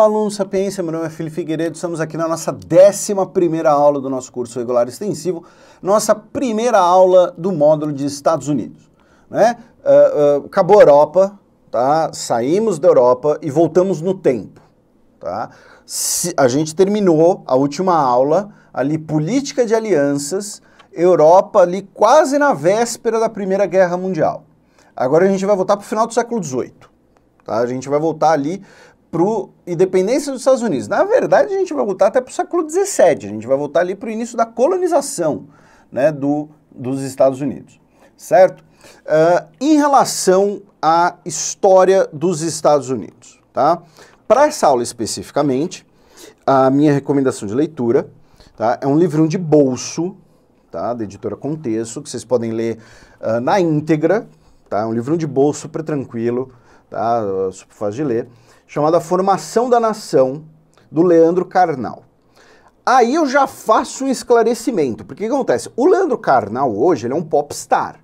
Olá, alunos Sapiência, meu nome é Felipe Figueiredo, estamos aqui na nossa 11 primeira aula do nosso curso regular extensivo, nossa primeira aula do módulo de Estados Unidos. Né? Uh, uh, acabou a Europa, tá? saímos da Europa e voltamos no tempo. Tá? Se, a gente terminou a última aula, ali, política de alianças, Europa ali quase na véspera da Primeira Guerra Mundial. Agora a gente vai voltar para o final do século XVIII. Tá? A gente vai voltar ali para independência dos Estados Unidos. Na verdade, a gente vai voltar até para o século XVII, a gente vai voltar ali para o início da colonização né, do, dos Estados Unidos, certo? Uh, em relação à história dos Estados Unidos, tá? Para essa aula especificamente, a minha recomendação de leitura tá? é um livrinho de bolso, tá? da editora Contexto, que vocês podem ler uh, na íntegra, tá? é um livrinho de bolso super tranquilo, tá? Ah, super fácil de ler chamada Formação da Nação, do Leandro Carnal. Aí eu já faço um esclarecimento, porque o que acontece? O Leandro Carnal hoje ele é um popstar.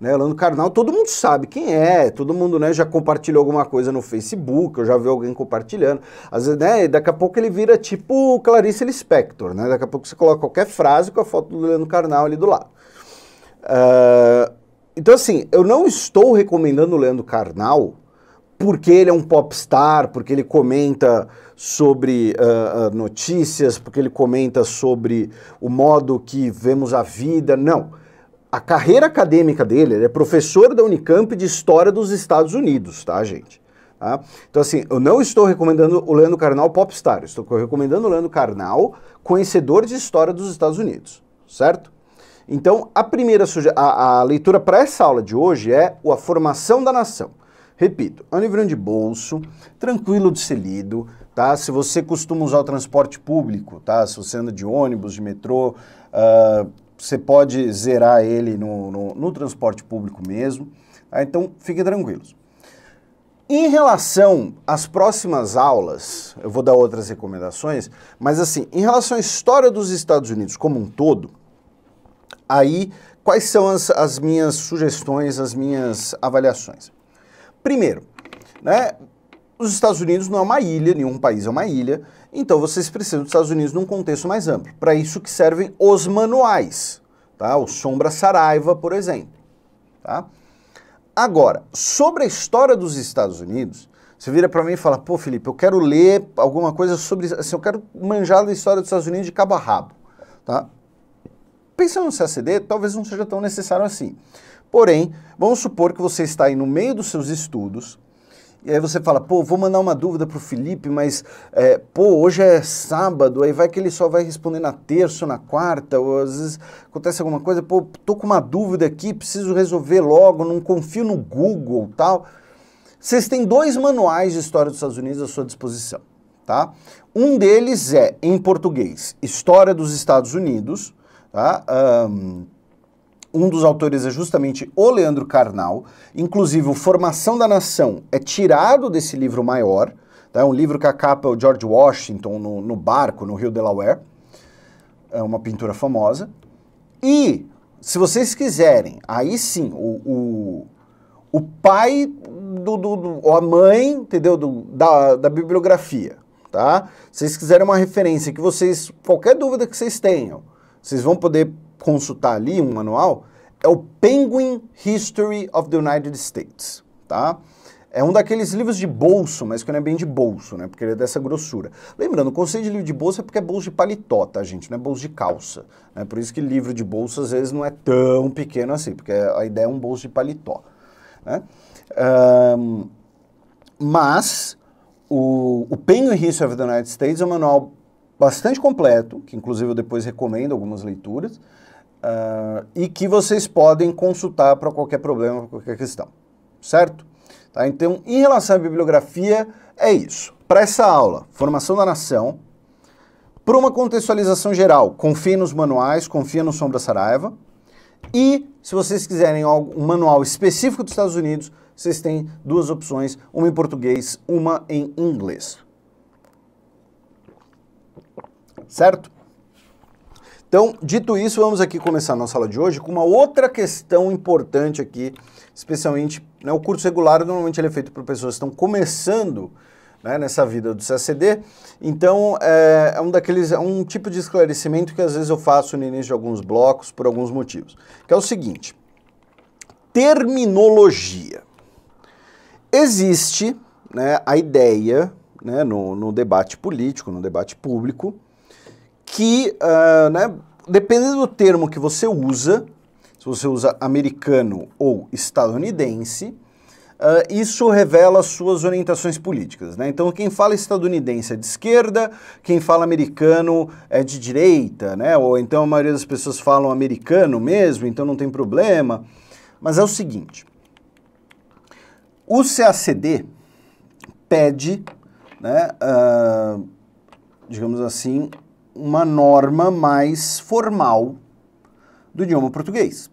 Né? O Leandro Carnal, todo mundo sabe quem é, todo mundo né, já compartilhou alguma coisa no Facebook, eu já vi alguém compartilhando. Às vezes, né, daqui a pouco ele vira tipo Clarice Lispector, né? Daqui a pouco você coloca qualquer frase com a foto do Leandro Carnal ali do lado. Uh, então, assim, eu não estou recomendando o Leandro Carnal porque ele é um popstar, porque ele comenta sobre uh, notícias, porque ele comenta sobre o modo que vemos a vida. Não. A carreira acadêmica dele, ele é professor da Unicamp de História dos Estados Unidos, tá, gente? Tá? Então, assim, eu não estou recomendando o Leandro Carnal popstar, estou recomendando o Leandro Carnal conhecedor de história dos Estados Unidos, certo? Então, a primeira a, a leitura para essa aula de hoje é A Formação da Nação Repito, é um livrinho de bolso, tranquilo de ser lido, tá? Se você costuma usar o transporte público, tá? Se você anda de ônibus, de metrô, uh, você pode zerar ele no, no, no transporte público mesmo. Tá? Então, fiquem tranquilos. Em relação às próximas aulas, eu vou dar outras recomendações, mas assim, em relação à história dos Estados Unidos como um todo, aí quais são as, as minhas sugestões, as minhas avaliações? Primeiro, né, os Estados Unidos não é uma ilha, nenhum país é uma ilha, então vocês precisam dos Estados Unidos num contexto mais amplo. Para isso que servem os manuais, tá? O Sombra Saraiva, por exemplo, tá? Agora, sobre a história dos Estados Unidos, você vira para mim e fala, pô, Felipe, eu quero ler alguma coisa sobre, assim, eu quero manjar da história dos Estados Unidos de cabo a rabo, tá? Pensando no CACD, talvez não seja tão necessário assim. Porém, vamos supor que você está aí no meio dos seus estudos, e aí você fala, pô, vou mandar uma dúvida para o Felipe, mas, é, pô, hoje é sábado, aí vai que ele só vai responder na terça ou na quarta, ou às vezes acontece alguma coisa, pô, tô com uma dúvida aqui, preciso resolver logo, não confio no Google tal. Vocês têm dois manuais de história dos Estados Unidos à sua disposição, tá? Um deles é, em português, História dos Estados Unidos, tá? Um, um dos autores é justamente o Leandro Carnal. Inclusive, o Formação da Nação é tirado desse livro maior. Tá? É um livro que a capa é o George Washington no, no barco, no Rio Delaware. É uma pintura famosa. E, se vocês quiserem, aí sim, o, o, o pai do, do, do, ou a mãe, entendeu? Do, da, da bibliografia, tá? Se vocês quiserem uma referência que vocês, qualquer dúvida que vocês tenham, vocês vão poder consultar ali um manual, é o Penguin History of the United States, tá? É um daqueles livros de bolso, mas que não é bem de bolso, né? Porque ele é dessa grossura. Lembrando, o conceito de livro de bolso é porque é bolso de paletó, tá, gente? Não é bolso de calça. Né? Por isso que livro de bolso às vezes não é tão pequeno assim, porque a ideia é um bolso de paletó. Né? Um, mas o, o Penguin History of the United States é um manual bastante completo, que inclusive eu depois recomendo algumas leituras, uh, e que vocês podem consultar para qualquer problema, qualquer questão, certo? Tá? Então, em relação à bibliografia, é isso. Para essa aula, formação da nação, para uma contextualização geral, confia nos manuais, confia no Sombra Saraiva, e se vocês quiserem um manual específico dos Estados Unidos, vocês têm duas opções, uma em português, uma em inglês. Certo? Então, dito isso, vamos aqui começar a nossa aula de hoje com uma outra questão importante aqui, especialmente, né, o curso regular normalmente ele é feito para pessoas que estão começando né, nessa vida do CACD, então é, é, um daqueles, é um tipo de esclarecimento que às vezes eu faço no início de alguns blocos por alguns motivos, que é o seguinte, terminologia. Existe né, a ideia, né, no, no debate político, no debate público, que, uh, né, dependendo do termo que você usa, se você usa americano ou estadunidense, uh, isso revela suas orientações políticas. Né? Então, quem fala estadunidense é de esquerda, quem fala americano é de direita, né? ou então a maioria das pessoas falam americano mesmo, então não tem problema. Mas é o seguinte: o CACD pede, né, uh, digamos assim, uma norma mais formal do idioma português.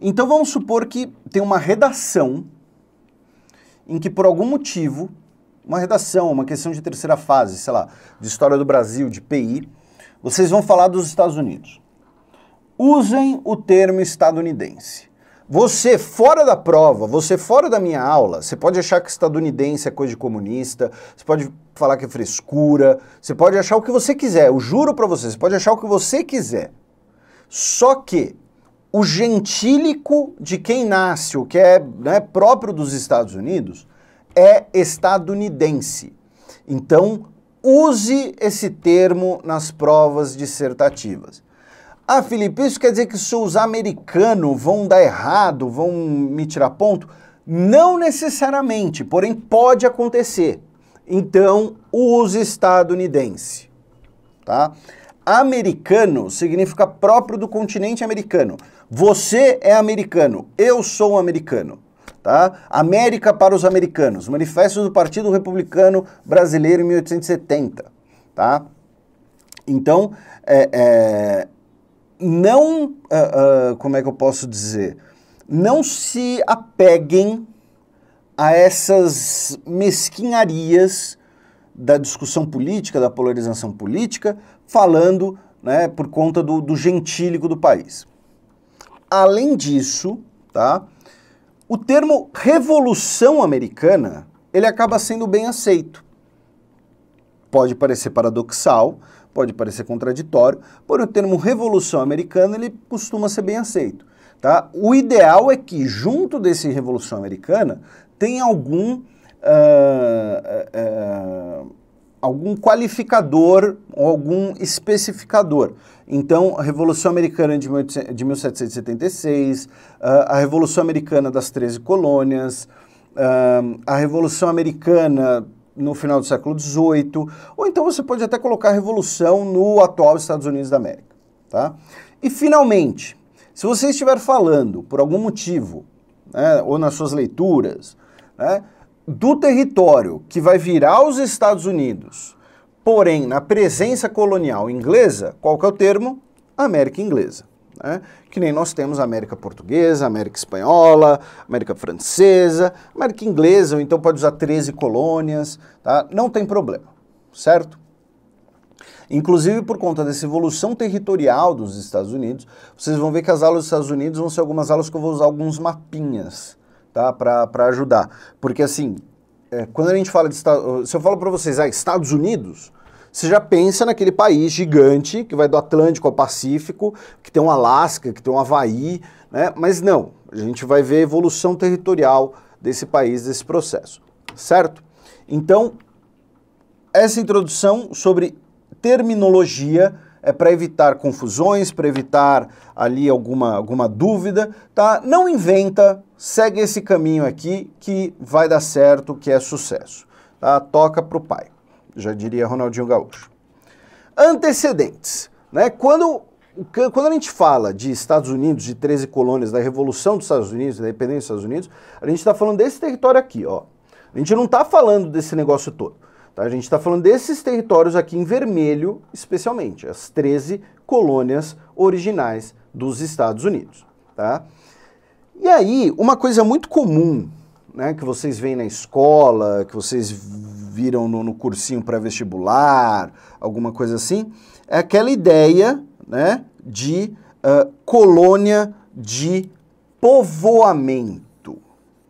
Então vamos supor que tem uma redação em que por algum motivo, uma redação, uma questão de terceira fase, sei lá, de história do Brasil, de PI, vocês vão falar dos Estados Unidos. Usem o termo estadunidense. Você fora da prova, você fora da minha aula, você pode achar que estadunidense é coisa de comunista, você pode falar que é frescura, você pode achar o que você quiser, eu juro para você, você pode achar o que você quiser. Só que o gentílico de quem nasce, o que é né, próprio dos Estados Unidos, é estadunidense. Então, use esse termo nas provas dissertativas. Ah, Felipe, isso quer dizer que se eu americano vão dar errado, vão me tirar ponto? Não necessariamente, porém pode acontecer. Então, os estadunidense, tá? Americano significa próprio do continente americano. Você é americano, eu sou americano, tá? América para os americanos, manifesto do Partido Republicano Brasileiro em 1870, tá? Então, é, é não, uh, uh, como é que eu posso dizer, não se apeguem a essas mesquinharias da discussão política, da polarização política, falando né, por conta do, do gentílico do país. Além disso, tá, o termo Revolução Americana ele acaba sendo bem aceito. Pode parecer paradoxal, pode parecer contraditório, porém o termo Revolução Americana ele costuma ser bem aceito. Tá? O ideal é que, junto desse Revolução Americana, tem algum, uh, uh, algum qualificador ou algum especificador. Então, a Revolução Americana de, 1776, a Revolução Americana das 13 Colônias, a Revolução Americana no final do século XVIII, ou então você pode até colocar a Revolução no atual Estados Unidos da América. Tá? E finalmente, se você estiver falando, por algum motivo, né, ou nas suas leituras, né, do território que vai virar os Estados Unidos, porém na presença colonial inglesa, qual que é o termo? América Inglesa. Né? Que nem nós temos América Portuguesa, América Espanhola, América Francesa, América Inglesa, ou então pode usar 13 colônias, tá? não tem problema, certo? Inclusive por conta dessa evolução territorial dos Estados Unidos, vocês vão ver que as aulas dos Estados Unidos vão ser algumas aulas que eu vou usar alguns mapinhas, tá? Para ajudar. Porque assim, é, quando a gente fala de... Se eu falo para vocês, ah, Estados Unidos, você já pensa naquele país gigante que vai do Atlântico ao Pacífico, que tem um Alasca, que tem um Havaí, né? mas não, a gente vai ver a evolução territorial desse país, desse processo, certo? Então, essa introdução sobre terminologia é para evitar confusões, para evitar ali alguma, alguma dúvida, tá? Não inventa, segue esse caminho aqui que vai dar certo, que é sucesso, tá? Toca para o pai já diria Ronaldinho Gaúcho. Antecedentes. Né? Quando, quando a gente fala de Estados Unidos, de 13 colônias, da Revolução dos Estados Unidos, da independência dos Estados Unidos, a gente está falando desse território aqui. Ó. A gente não está falando desse negócio todo. Tá? A gente está falando desses territórios aqui em vermelho, especialmente, as 13 colônias originais dos Estados Unidos. Tá? E aí, uma coisa muito comum né, que vocês veem na escola, que vocês viram no, no cursinho pré-vestibular, alguma coisa assim, é aquela ideia né, de uh, colônia de povoamento.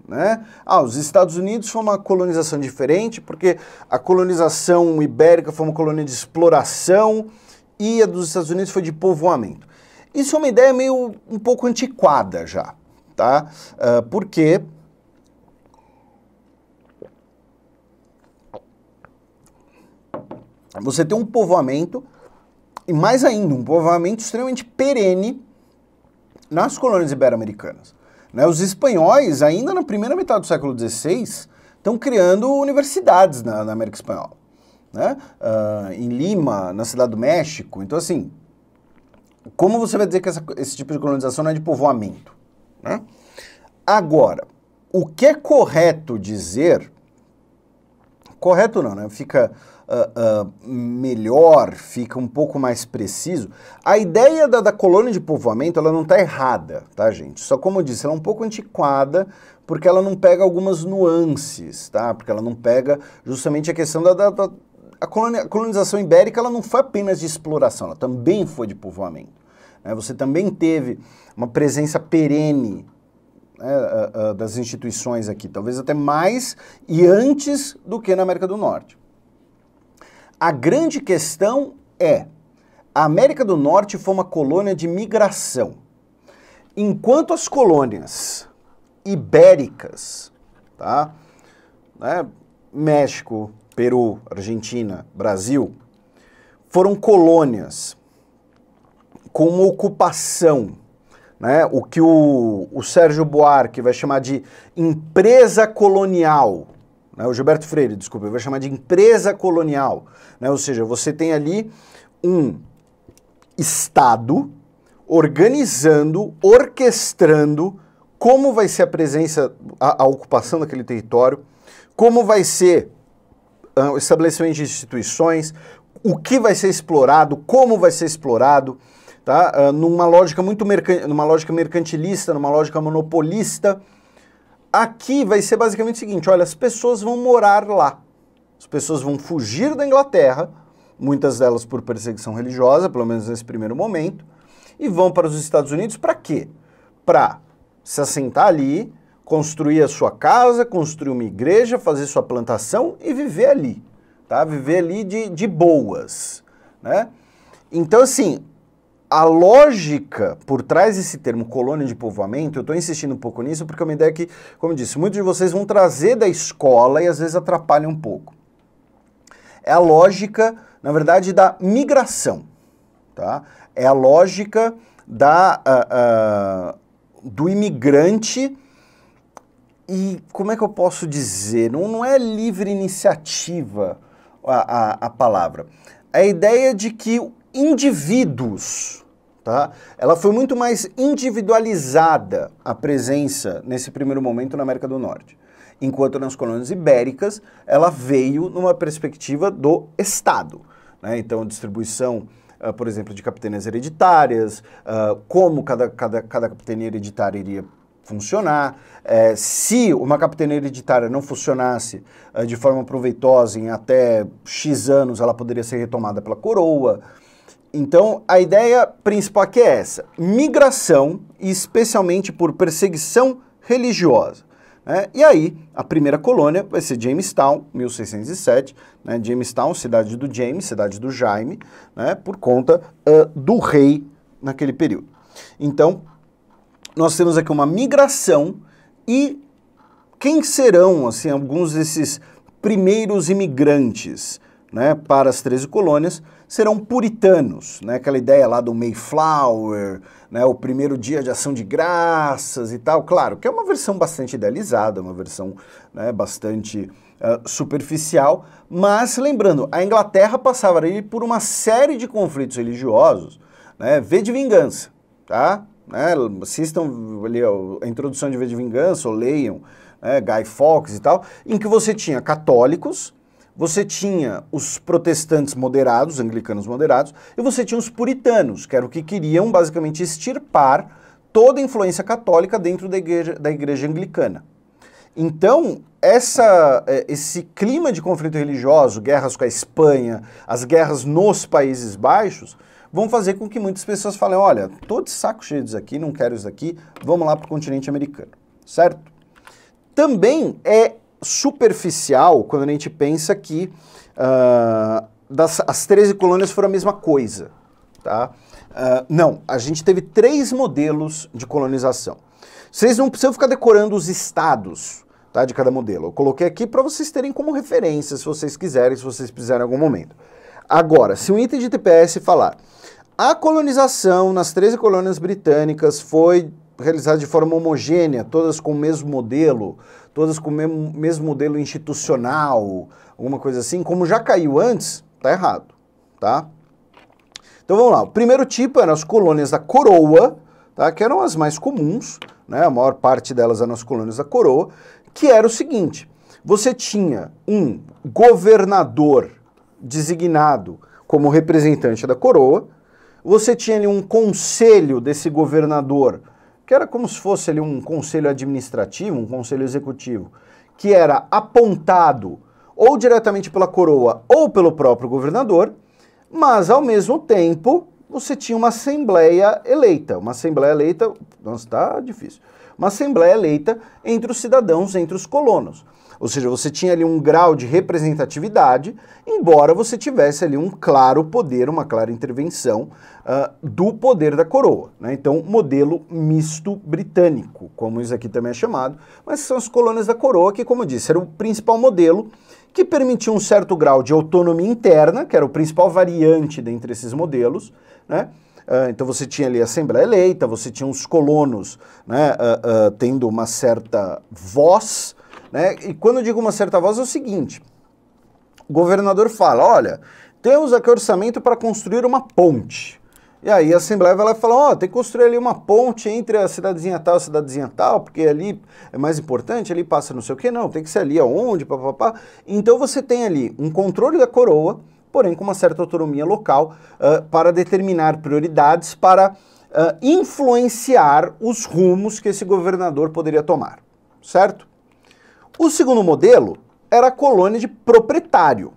Né? Ah, os Estados Unidos foi uma colonização diferente, porque a colonização ibérica foi uma colônia de exploração e a dos Estados Unidos foi de povoamento. Isso é uma ideia meio um pouco antiquada já, tá? Uh, porque você tem um povoamento, e mais ainda, um povoamento extremamente perene nas colônias ibero-americanas. Né? Os espanhóis, ainda na primeira metade do século XVI, estão criando universidades na, na América Espanhola. Né? Uh, em Lima, na Cidade do México. Então, assim, como você vai dizer que essa, esse tipo de colonização não é de povoamento? Né? Agora, o que é correto dizer. Correto não, né? Fica uh, melhor, fica um pouco mais preciso. A ideia da, da colônia de povoamento, ela não está errada, tá, gente? Só como eu disse, ela é um pouco antiquada, porque ela não pega algumas nuances, tá? Porque ela não pega justamente a questão da, da, da a colonização ibérica ela não foi apenas de exploração, ela também foi de povoamento. Né? Você também teve uma presença perene né, ah, das instituições aqui, talvez até mais e antes do que na América do Norte. A grande questão é: a América do Norte foi uma colônia de migração. Enquanto as colônias ibéricas, tá? Né? México, Peru, Argentina, Brasil, foram colônias com ocupação, né? o que o, o Sérgio Buarque vai chamar de empresa colonial, né, o Gilberto Freire, desculpa, vai chamar de empresa colonial. Né, ou seja, você tem ali um Estado organizando, orquestrando como vai ser a presença, a, a ocupação daquele território, como vai ser uh, o estabelecimento de instituições, o que vai ser explorado, como vai ser explorado, tá? Uh, numa lógica muito mercan numa lógica mercantilista, numa lógica monopolista, Aqui vai ser basicamente o seguinte: olha, as pessoas vão morar lá. As pessoas vão fugir da Inglaterra, muitas delas por perseguição religiosa, pelo menos nesse primeiro momento, e vão para os Estados Unidos para quê? Para se assentar ali, construir a sua casa, construir uma igreja, fazer sua plantação e viver ali, tá? Viver ali de, de boas, né? Então, assim, a lógica por trás desse termo colônia de povoamento, eu estou insistindo um pouco nisso porque é uma ideia que, como eu disse, muitos de vocês vão trazer da escola e às vezes atrapalha um pouco. É a lógica, na verdade, da migração. Tá? É a lógica da, uh, uh, do imigrante e, como é que eu posso dizer, não, não é livre iniciativa a, a, a palavra. É a ideia de que indivíduos. Tá? Ela foi muito mais individualizada a presença nesse primeiro momento na América do Norte. Enquanto nas colônias ibéricas, ela veio numa perspectiva do Estado. Né? Então, distribuição Uh, por exemplo, de capitanias hereditárias, uh, como cada, cada, cada capitania hereditária iria funcionar. Uh, se uma capitania hereditária não funcionasse ah, de forma proveitosa em até X anos, ela poderia ser retomada pela coroa. Então, a ideia principal aqui é essa: migração, especialmente por perseguição religiosa. Né? E aí, a primeira colônia vai ser Jamestown, 1607. Né? Jamestown, cidade do James, cidade do Jaime, né? por conta uh, do rei naquele período. Então, nós temos aqui uma migração e quem serão assim alguns desses primeiros imigrantes? né, para as 13 colônias serão puritanos, né, aquela ideia lá do Mayflower, né, o primeiro dia de ação de graças e tal, claro, que é uma versão bastante idealizada, uma versão né, bastante uh, superficial, mas lembrando, a Inglaterra passava ali por uma série de conflitos religiosos, né, V de Vingança, tá? Né, assistam ali a introdução de V de Vingança, ou leiam né, Guy Fawkes e tal, em que você tinha católicos, você tinha os protestantes moderados, anglicanos moderados, e você tinha os puritanos, que eram o que queriam basicamente extirpar toda a influência católica dentro da igreja, da igreja anglicana. Então, essa, é, esse clima de conflito religioso, guerras com a Espanha, as guerras nos Países Baixos, vão fazer com que muitas pessoas falem: olha, tô de saco cheio disso aqui, não quero isso aqui, vamos lá para o continente americano, certo? Também é superficial quando a gente pensa que uh, das, as 13 colônias foram a mesma coisa. Tá? Uh, não, a gente teve três modelos de colonização. Vocês não precisam ficar decorando os estados tá, de cada modelo. Eu coloquei aqui para vocês terem como referência, se vocês quiserem, se vocês precisarem em algum momento. Agora, se um item de TPS falar a colonização nas 13 colônias britânicas foi realizada de forma homogênea, todas com o mesmo modelo, todas com o mesmo, mesmo modelo institucional, alguma coisa assim, como já caiu antes, tá errado, tá? Então vamos lá, o primeiro tipo eram as colônias da coroa, tá? que eram as mais comuns, né? a maior parte delas eram as colônias da coroa, que era o seguinte, você tinha um governador designado como representante da coroa, você tinha ali um conselho desse governador que era como se fosse ali um conselho administrativo, um conselho executivo, que era apontado ou diretamente pela coroa ou pelo próprio governador, mas ao mesmo tempo você tinha uma assembleia eleita, uma assembleia eleita, não está difícil, uma assembleia eleita entre os cidadãos, entre os colonos. Ou seja, você tinha ali um grau de representatividade, embora você tivesse ali um claro poder, uma clara intervenção uh, do poder da coroa. Né? Então, modelo misto britânico, como isso aqui também é chamado, mas são as colônias da coroa, que, como eu disse, era o principal modelo que permitia um certo grau de autonomia interna, que era o principal variante dentre esses modelos, né? Uh, então você tinha ali a Assembleia eleita, você tinha os colonos né, uh, uh, tendo uma certa voz né? E quando eu digo uma certa voz é o seguinte: o governador fala, olha, temos aqui orçamento para construir uma ponte. E aí a Assembleia vai lá e fala, ó, oh, tem que construir ali uma ponte entre a cidadezinha tal e a cidadezinha tal, porque ali é mais importante, ali passa não sei o que, não, tem que ser ali aonde, papapá. Então você tem ali um controle da coroa, porém com uma certa autonomia local, uh, para determinar prioridades, para uh, influenciar os rumos que esse governador poderia tomar, certo? O segundo modelo era a colônia de proprietário,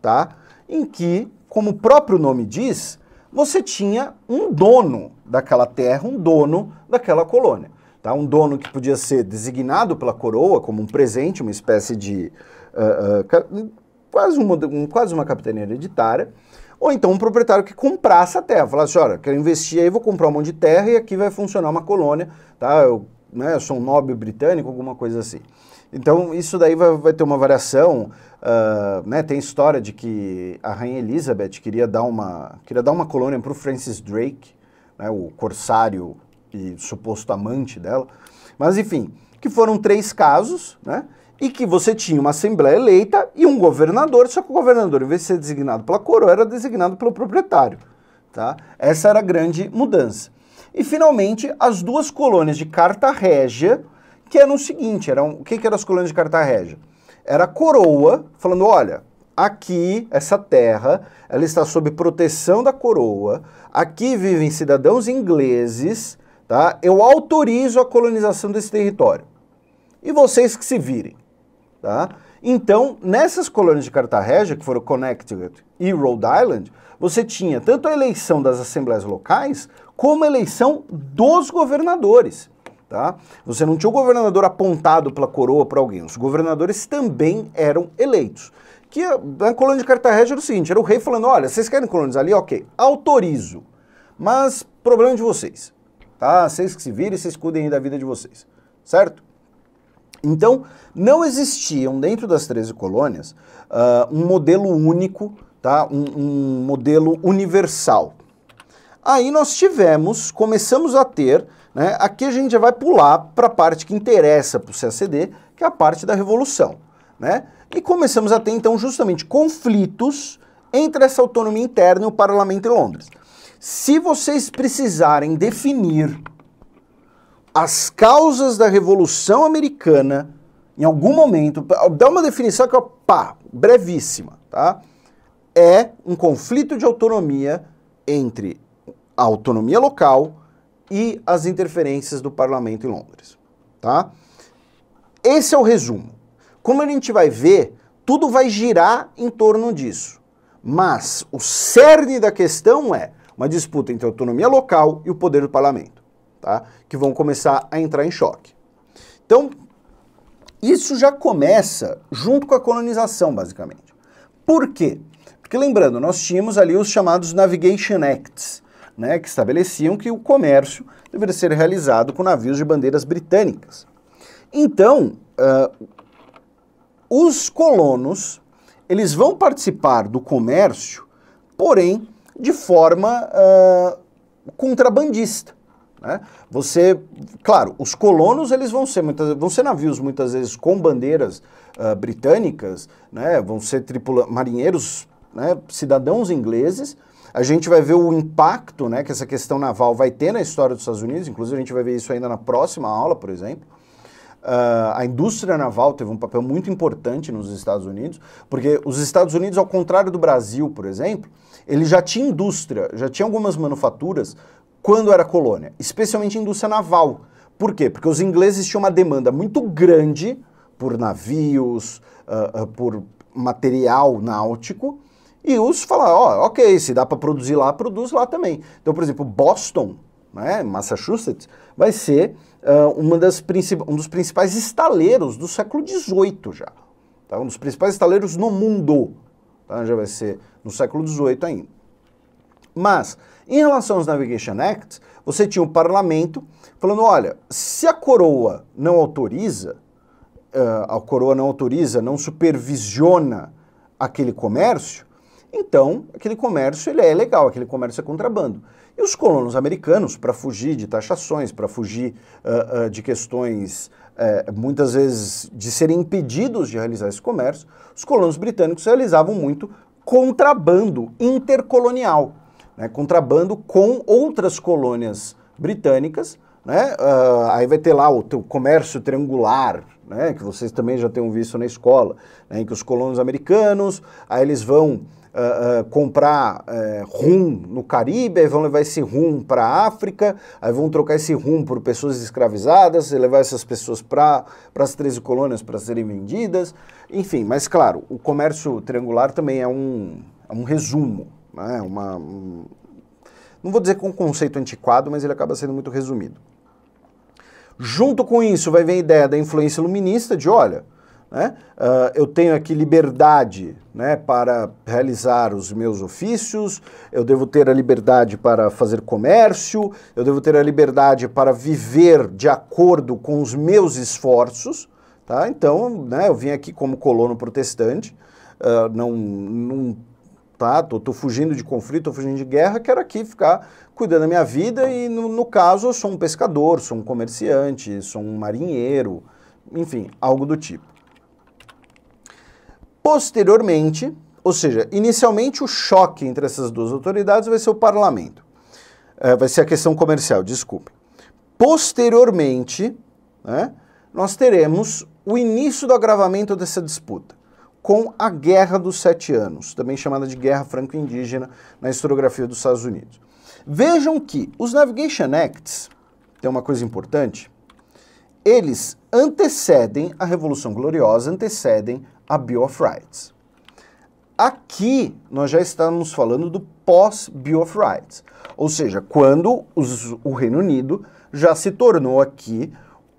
tá? em que, como o próprio nome diz, você tinha um dono daquela terra, um dono daquela colônia. Tá? Um dono que podia ser designado pela coroa como um presente, uma espécie de. Uh, uh, quase, uma, um, quase uma capitania hereditária. Ou então um proprietário que comprasse a terra, falasse, olha, quero investir aí, vou comprar um monte de terra e aqui vai funcionar uma colônia, tá? Eu né, eu sou um nobre britânico, alguma coisa assim. Então, isso daí vai, vai ter uma variação, uh, né, tem história de que a Rainha Elizabeth queria dar uma, queria dar uma colônia para o Francis Drake, né, o corsário e suposto amante dela, mas enfim, que foram três casos, né, e que você tinha uma assembleia eleita e um governador, só que o governador, em vez de ser designado pela coroa, era designado pelo proprietário, tá? Essa era a grande mudança. E, finalmente, as duas colônias de Carta Régia, que eram o seguinte, eram, o que, que eram as colônias de Carta Régia? Era a coroa falando, olha, aqui, essa terra, ela está sob proteção da coroa, aqui vivem cidadãos ingleses, tá? Eu autorizo a colonização desse território. E vocês que se virem, tá? Então, nessas colônias de Carta Régia, que foram Connecticut e Rhode Island, você tinha tanto a eleição das assembleias locais, como eleição dos governadores. Tá? Você não tinha o governador apontado pela coroa para alguém, os governadores também eram eleitos. Que na colônia de Cartagena era o seguinte, era o rei falando, olha, vocês querem colonizar ali? Ok, autorizo, mas problema de vocês, tá? Vocês que se virem, vocês cuidem aí da vida de vocês, certo? Então, não existiam dentro das 13 colônias uh, um modelo único, tá? um, um modelo universal. Aí nós tivemos, começamos a ter, né, aqui a gente já vai pular para a parte que interessa para o CACD, que é a parte da revolução. Né? E começamos a ter, então, justamente conflitos entre essa autonomia interna e o parlamento em Londres. Se vocês precisarem definir as causas da Revolução Americana, em algum momento, dá uma definição que é pá, brevíssima, tá? É um conflito de autonomia entre a autonomia local e as interferências do parlamento em Londres, tá? Esse é o resumo. Como a gente vai ver, tudo vai girar em torno disso. Mas o cerne da questão é uma disputa entre a autonomia local e o poder do parlamento, tá? Que vão começar a entrar em choque. Então, isso já começa junto com a colonização, basicamente. Por quê? Porque lembrando, nós tínhamos ali os chamados Navigation Acts, né, que estabeleciam que o comércio deveria ser realizado com navios de bandeiras britânicas. Então, uh, os colonos eles vão participar do comércio, porém de forma uh, contrabandista. Né? Você, claro, os colonos eles vão ser muitas, vão ser navios muitas vezes com bandeiras uh, britânicas, né? Vão ser tripula marinheiros, né? Cidadãos ingleses a gente vai ver o impacto né, que essa questão naval vai ter na história dos Estados Unidos, inclusive a gente vai ver isso ainda na próxima aula, por exemplo. Uh, a indústria naval teve um papel muito importante nos Estados Unidos, porque os Estados Unidos, ao contrário do Brasil, por exemplo, ele já tinha indústria, já tinha algumas manufaturas quando era colônia, especialmente indústria naval. Por quê? Porque os ingleses tinham uma demanda muito grande por navios, uh, uh, por material náutico, e os falar, ó, oh, ok, se dá para produzir lá, produz lá também. Então, por exemplo, Boston, né, Massachusetts, vai ser uh, uma das um dos principais estaleiros do século XVIII já. Tá? Um dos principais estaleiros no mundo. Tá? Já vai ser no século XVIII ainda. Mas, em relação aos Navigation Acts, você tinha o um parlamento falando, olha, se a coroa não autoriza, uh, a coroa não autoriza, não supervisiona aquele comércio, então, aquele comércio ele é legal, aquele comércio é contrabando. E os colonos americanos, para fugir de taxações, para fugir uh, uh, de questões uh, muitas vezes de serem impedidos de realizar esse comércio, os colonos britânicos realizavam muito contrabando intercolonial, né? contrabando com outras colônias britânicas. Né? aí vai ter lá o comércio triangular, né? que vocês também já tenham visto na escola, né? em que os colonos americanos, aí eles vão Uh, comprar uh, rum no Caribe, aí vão levar esse rum para a África, aí vão trocar esse rum por pessoas escravizadas, levar essas pessoas para as 13 colônias para serem vendidas, enfim. Mas, claro, o comércio triangular também é um, é um resumo, né? É uma, um, não vou dizer que é um conceito antiquado, mas ele acaba sendo muito resumido. Junto com isso, vai vir a ideia da influência iluminista de, olha, né? Uh, eu tenho aqui liberdade né, para realizar os meus ofícios, eu devo ter a liberdade para fazer comércio, eu devo ter a liberdade para viver de acordo com os meus esforços. Tá? Então, né, eu vim aqui como colono protestante, uh, não, não tá? Tô, tô, fugindo de conflito, tô fugindo de guerra, quero aqui ficar cuidando da minha vida e, no, no caso, eu sou um pescador, sou um comerciante, sou um marinheiro, enfim, algo do tipo. Posteriormente, ou seja, inicialmente o choque entre essas duas autoridades vai ser o parlamento. É, vai ser a questão comercial, desculpe. Posteriormente, né, nós teremos o início do agravamento dessa disputa com a Guerra dos Sete Anos, também chamada de Guerra Franco-Indígena na historiografia dos Estados Unidos. Vejam que os Navigation Acts, tem uma coisa importante, eles antecedem a Revolução Gloriosa, antecedem a Bill of Rights. Aqui nós já estamos falando do pós-Bill of Rights, ou seja, quando os, o Reino Unido já se tornou aqui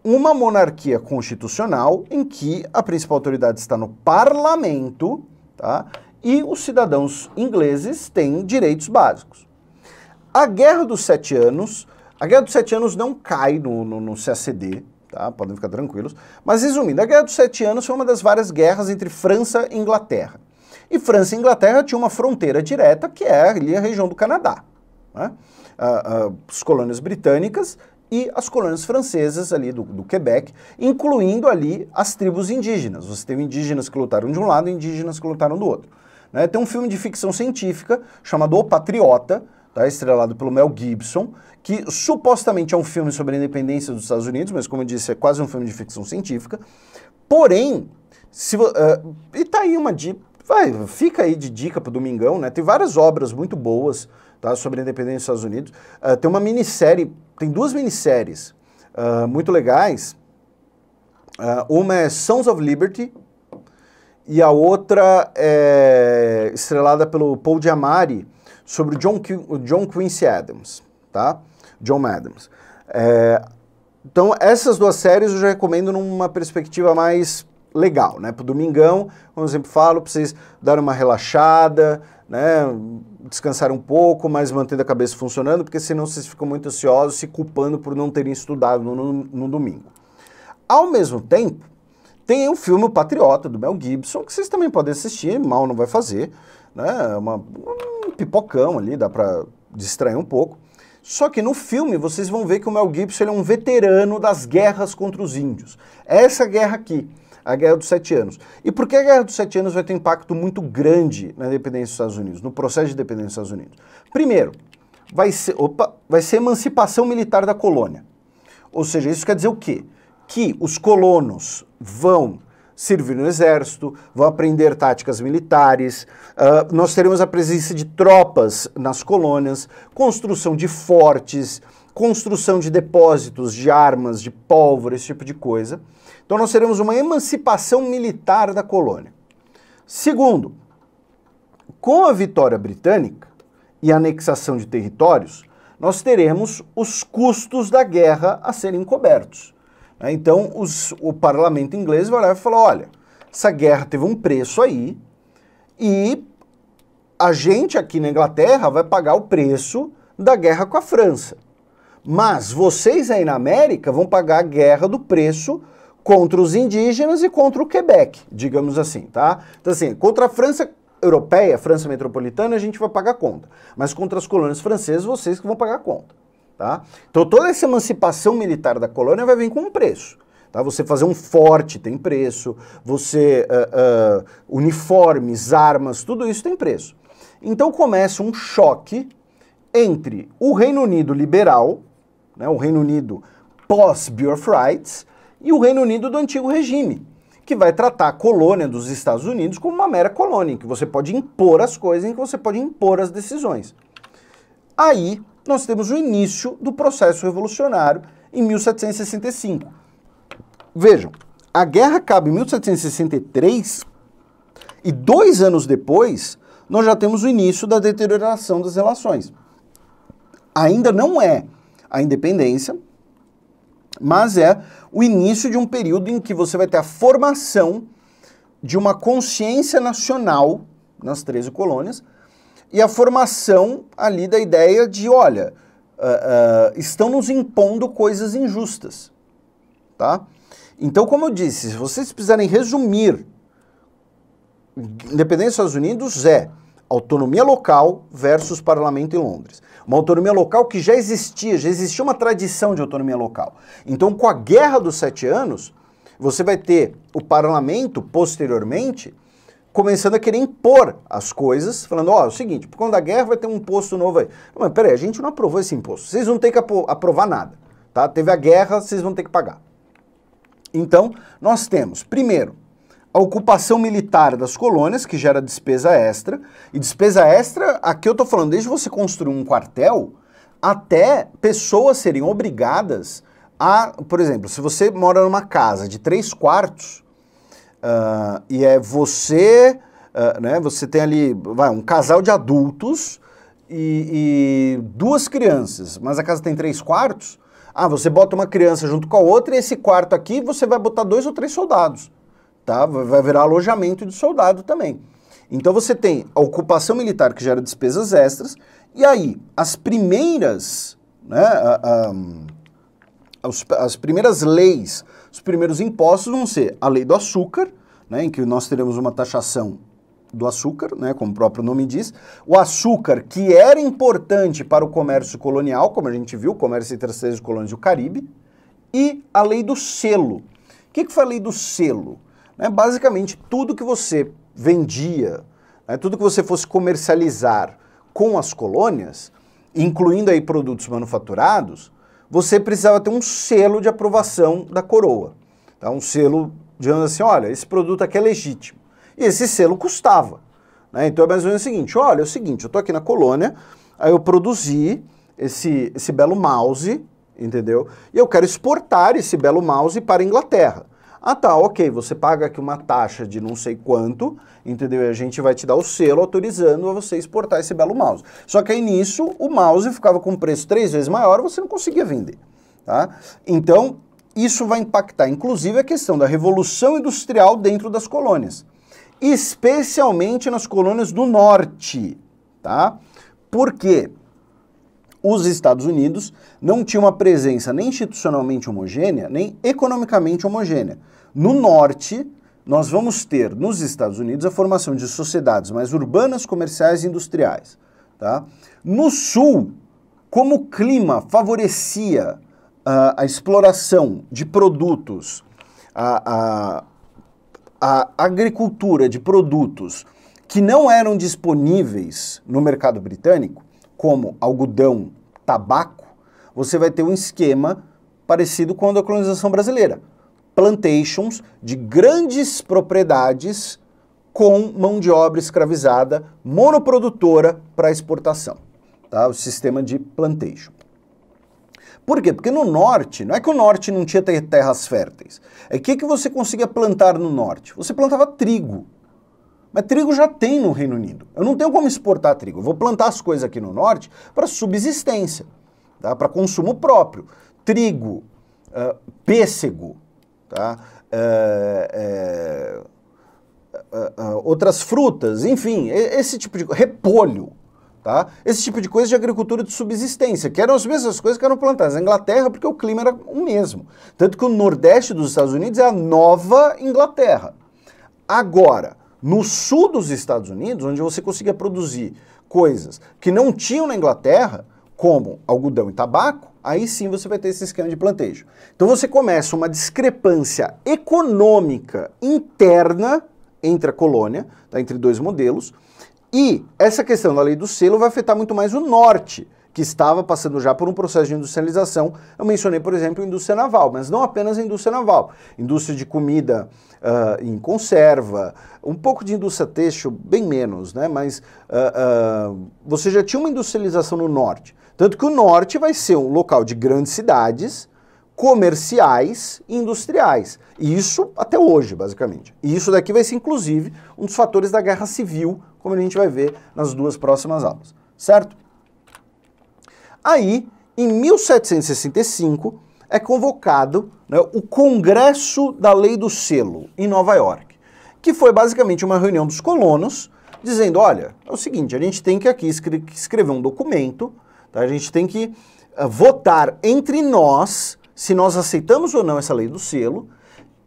uma monarquia constitucional em que a principal autoridade está no parlamento tá? e os cidadãos ingleses têm direitos básicos. A Guerra dos Sete Anos, a Guerra dos Sete Anos não cai no, no, no CACD, tá? Podem ficar tranquilos. Mas resumindo, a Guerra dos Sete Anos foi uma das várias guerras entre França e Inglaterra. E França e Inglaterra tinham uma fronteira direta, que é ali a região do Canadá. Né? Ah, ah, as colônias britânicas e as colônias francesas ali do, do, Quebec, incluindo ali as tribos indígenas. Você tem indígenas que lutaram de um lado e indígenas que lutaram do outro. Né? Tem um filme de ficção científica chamado O Patriota, tá? estrelado pelo Mel Gibson, que supostamente é um filme sobre a independência dos Estados Unidos, mas como eu disse, é quase um filme de ficção científica. Porém, se, uh, e tá aí uma dica, vai, fica aí de dica o Domingão, né? Tem várias obras muito boas tá, sobre a independência dos Estados Unidos. Uh, tem uma minissérie, tem duas minisséries uh, muito legais. Ah, uma é Sons of Liberty e a outra é estrelada pelo Paul Giamatti sobre o John, John Quincy Adams, tá? John Adams. É, então, essas duas séries eu já recomendo numa perspectiva mais legal, né? Pro domingão, como eu sempre falo, para vocês darem uma relaxada, né? Descansar um pouco, mas mantendo a cabeça funcionando, porque senão vocês ficam muito ansiosos, se culpando por não terem estudado no, no, domingo. Ao mesmo tempo, tem o filme O Patriota, do Mel Gibson, que vocês também podem assistir, mal não vai fazer, né? É uma, um pipocão ali, dá para distrair um pouco. Só que no filme vocês vão ver que o Mel Gibson é um veterano das guerras contra os índios. É essa guerra aqui, a Guerra dos Sete Anos. E por que a Guerra dos Sete Anos vai ter um impacto muito grande na Independência dos Estados Unidos, no processo de Independência dos Estados Unidos? Primeiro, vai ser, opa, vai ser emancipação militar da colônia. Ou seja, isso quer dizer o quê? Que os colonos vão servir no exército, vão aprender táticas militares, uh, nós teremos a presença de tropas nas colônias, construção de fortes, construção de depósitos de armas, de pólvora, esse tipo de coisa. Então nós teremos uma emancipação militar da colônia. Segundo, com a vitória britânica e a anexação de territórios, nós teremos os custos da guerra a serem cobertos. Né? Então, os, o parlamento inglês vai lá e fala: olha, essa guerra teve um preço aí e a gente aqui na Inglaterra vai pagar o preço da guerra com a França. Mas vocês aí na América vão pagar a guerra do preço contra os indígenas e contra o Quebec, digamos assim, tá? Então, assim, contra a França europeia, França metropolitana, a gente vai pagar conta. Mas contra as colônias francesas, vocês que vão pagar conta. Tá? Então toda essa emancipação militar da colônia vai vir com um preço. Tá? Você fazer um forte tem preço, você uh, uh, uniformes, armas, tudo isso tem preço. Então começa um choque entre o Reino Unido liberal, né, o Reino Unido pós-Bill of Rights, e o Reino Unido do antigo regime, que vai tratar a colônia dos Estados Unidos como uma mera colônia, em que você pode impor as coisas, em que você pode impor as decisões. Aí nós temos o início do processo revolucionário em 1765. Vejam, a guerra acaba em 1763 e dois anos depois nós já temos o início da deterioração das relações. Ainda não é a independência, mas é o início de um período em que você vai ter a formação de uma consciência nacional nas 13 colônias e a formação ali da ideia de, olha, uh, uh, estão nos impondo coisas injustas, tá? Então, como eu disse, se vocês precisarem resumir, independência dos Estados Unidos é autonomia local versus parlamento em Londres. Uma autonomia local que já existia, já existia uma tradição de autonomia local. Então, com a Guerra dos Sete Anos, você vai ter o parlamento, posteriormente, começando a querer impor as coisas, falando, ó, oh, é o seguinte, por conta da guerra vai ter um imposto novo aí. Não, mas peraí, a gente não aprovou esse imposto, vocês não têm que aprovar nada, tá? Teve a guerra, vocês vão ter que pagar. Então, nós temos, primeiro, a ocupação militar das colônias, que gera despesa extra, e despesa extra, aqui eu estou falando, desde você construir um quartel, até pessoas serem obrigadas a, por exemplo, se você mora numa casa de três quartos, Uh, e é você, uh, né? Você tem ali vai, um casal de adultos e, e duas crianças, mas a casa tem três quartos. Ah, você bota uma criança junto com a outra e esse quarto aqui você vai botar dois ou três soldados, tá? Vai virar alojamento de soldado também. Então você tem a ocupação militar que gera despesas extras e aí as primeiras, né? A, a, as, as primeiras leis os primeiros impostos vão ser a lei do açúcar, né, em que nós teremos uma taxação do açúcar, né, como o próprio nome diz. O açúcar que era importante para o comércio colonial, como a gente viu, o comércio entre as três colônias do Caribe, e a lei do selo. O que, que foi a lei do selo? Né, basicamente, tudo que você vendia, né, tudo que você fosse comercializar com as colônias, incluindo aí produtos manufaturados, você precisava ter um selo de aprovação da coroa. Tá? Um selo dizendo assim, olha, esse produto aqui é legítimo. E esse selo custava. Né? Então é mais ou menos o seguinte, olha, é o seguinte, eu estou aqui na colônia, aí eu produzi esse, esse belo mouse, entendeu? E eu quero exportar esse belo mouse para a Inglaterra. Ah tá, ok, você paga aqui uma taxa de não sei quanto, entendeu? E a gente vai te dar o selo autorizando a você exportar esse belo mouse. Só que aí nisso, o mouse ficava com um preço três vezes maior, você não conseguia vender, tá? Então, isso vai impactar, inclusive, a questão da revolução industrial dentro das colônias. Especialmente nas colônias do norte, tá? Por quê? Porque os Estados Unidos não tinham uma presença nem institucionalmente homogênea, nem economicamente homogênea. No norte, nós vamos ter nos Estados Unidos a formação de sociedades mais urbanas, comerciais e industriais. Tá? No sul, como o clima favorecia uh, a exploração de produtos, a, a, a agricultura de produtos que não eram disponíveis no mercado britânico, como algodão, tabaco, você vai ter um esquema parecido com a da colonização brasileira. Plantations de grandes propriedades com mão de obra escravizada monoprodutora para exportação. Tá? O sistema de plantation. Por quê? Porque no norte, não é que o norte não tinha terras férteis. É que é que você conseguia plantar no norte? Você plantava trigo. Mas trigo já tem no Reino Unido. Eu não tenho como exportar trigo. Eu vou plantar as coisas aqui no norte para subsistência, tá? para consumo próprio. Trigo, uh, pêssego, tá? Uh, uh, outras frutas, enfim, esse tipo de repolho. Tá? Esse tipo de coisa de agricultura de subsistência, que eram as mesmas coisas que eram plantadas na Inglaterra, porque o clima era o mesmo. Tanto que o Nordeste dos Estados Unidos é a nova Inglaterra. Agora, no sul dos Estados Unidos, onde você conseguia produzir coisas que não tinham na Inglaterra, como algodão e tabaco, aí sim você vai ter esse esquema de plantejo. Então você começa uma discrepância econômica interna entre a colônia, tá, entre dois modelos, e essa questão da lei do selo vai afetar muito mais o norte, que estava passando já por um processo de industrialização. Eu mencionei, por exemplo, a indústria naval, mas não apenas a indústria naval. Indústria de comida uh, em conserva, um pouco de indústria têxtil, bem menos, né? Mas uh, uh, você já tinha uma industrialização no norte. Tanto que o norte vai ser um local de grandes cidades, comerciais e industriais. E isso até hoje, basicamente. E isso daqui vai ser, inclusive, um dos fatores da guerra civil, como a gente vai ver nas duas próximas aulas. Certo? Aí, em 1765, é convocado né, o Congresso da Lei do Selo, em Nova York, que foi basicamente uma reunião dos colonos, dizendo, olha, é o seguinte, a gente tem que aqui escre escrever um documento, tá? a gente tem que uh, votar entre nós se nós aceitamos ou não essa lei do selo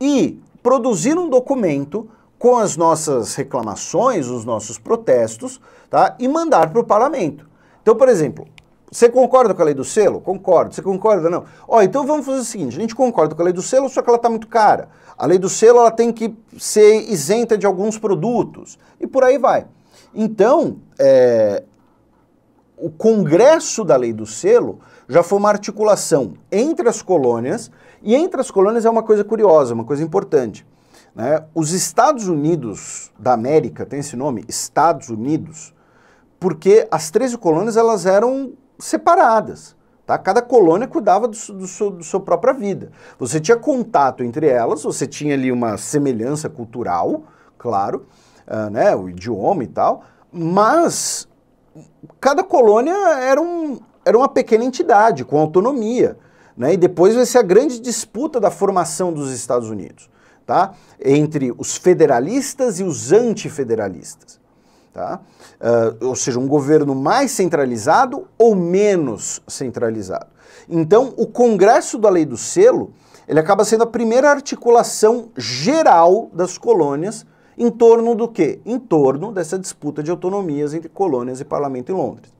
e produzir um documento com as nossas reclamações, os nossos protestos, tá? e mandar para o parlamento. Então, por exemplo, você concorda com a lei do selo? Concordo. Você concorda? Não. Ó, então vamos fazer o seguinte, a gente concorda com a lei do selo, só que ela está muito cara. A lei do selo ela tem que ser isenta de alguns produtos e por aí vai. Então, é, o congresso da lei do selo já foi uma articulação entre as colônias e entre as colônias é uma coisa curiosa, uma coisa importante. Né? Os Estados Unidos da América tem esse nome, Estados Unidos, porque as 13 colônias elas eram separadas. Tá? Cada colônia cuidava do, do, seu, do sua própria vida. Você tinha contato entre elas, você tinha ali uma semelhança cultural, claro, uh, né, o idioma e tal, mas cada colônia era, um, era uma pequena entidade com autonomia. Né? E depois vai ser a grande disputa da formação dos Estados Unidos, tá? Entre os federalistas e os antifederalistas. Tá? Uh, ou seja, um governo mais centralizado ou menos centralizado. Então, o Congresso da Lei do Selo ele acaba sendo a primeira articulação geral das colônias em torno do quê? Em torno dessa disputa de autonomias entre colônias e parlamento em Londres.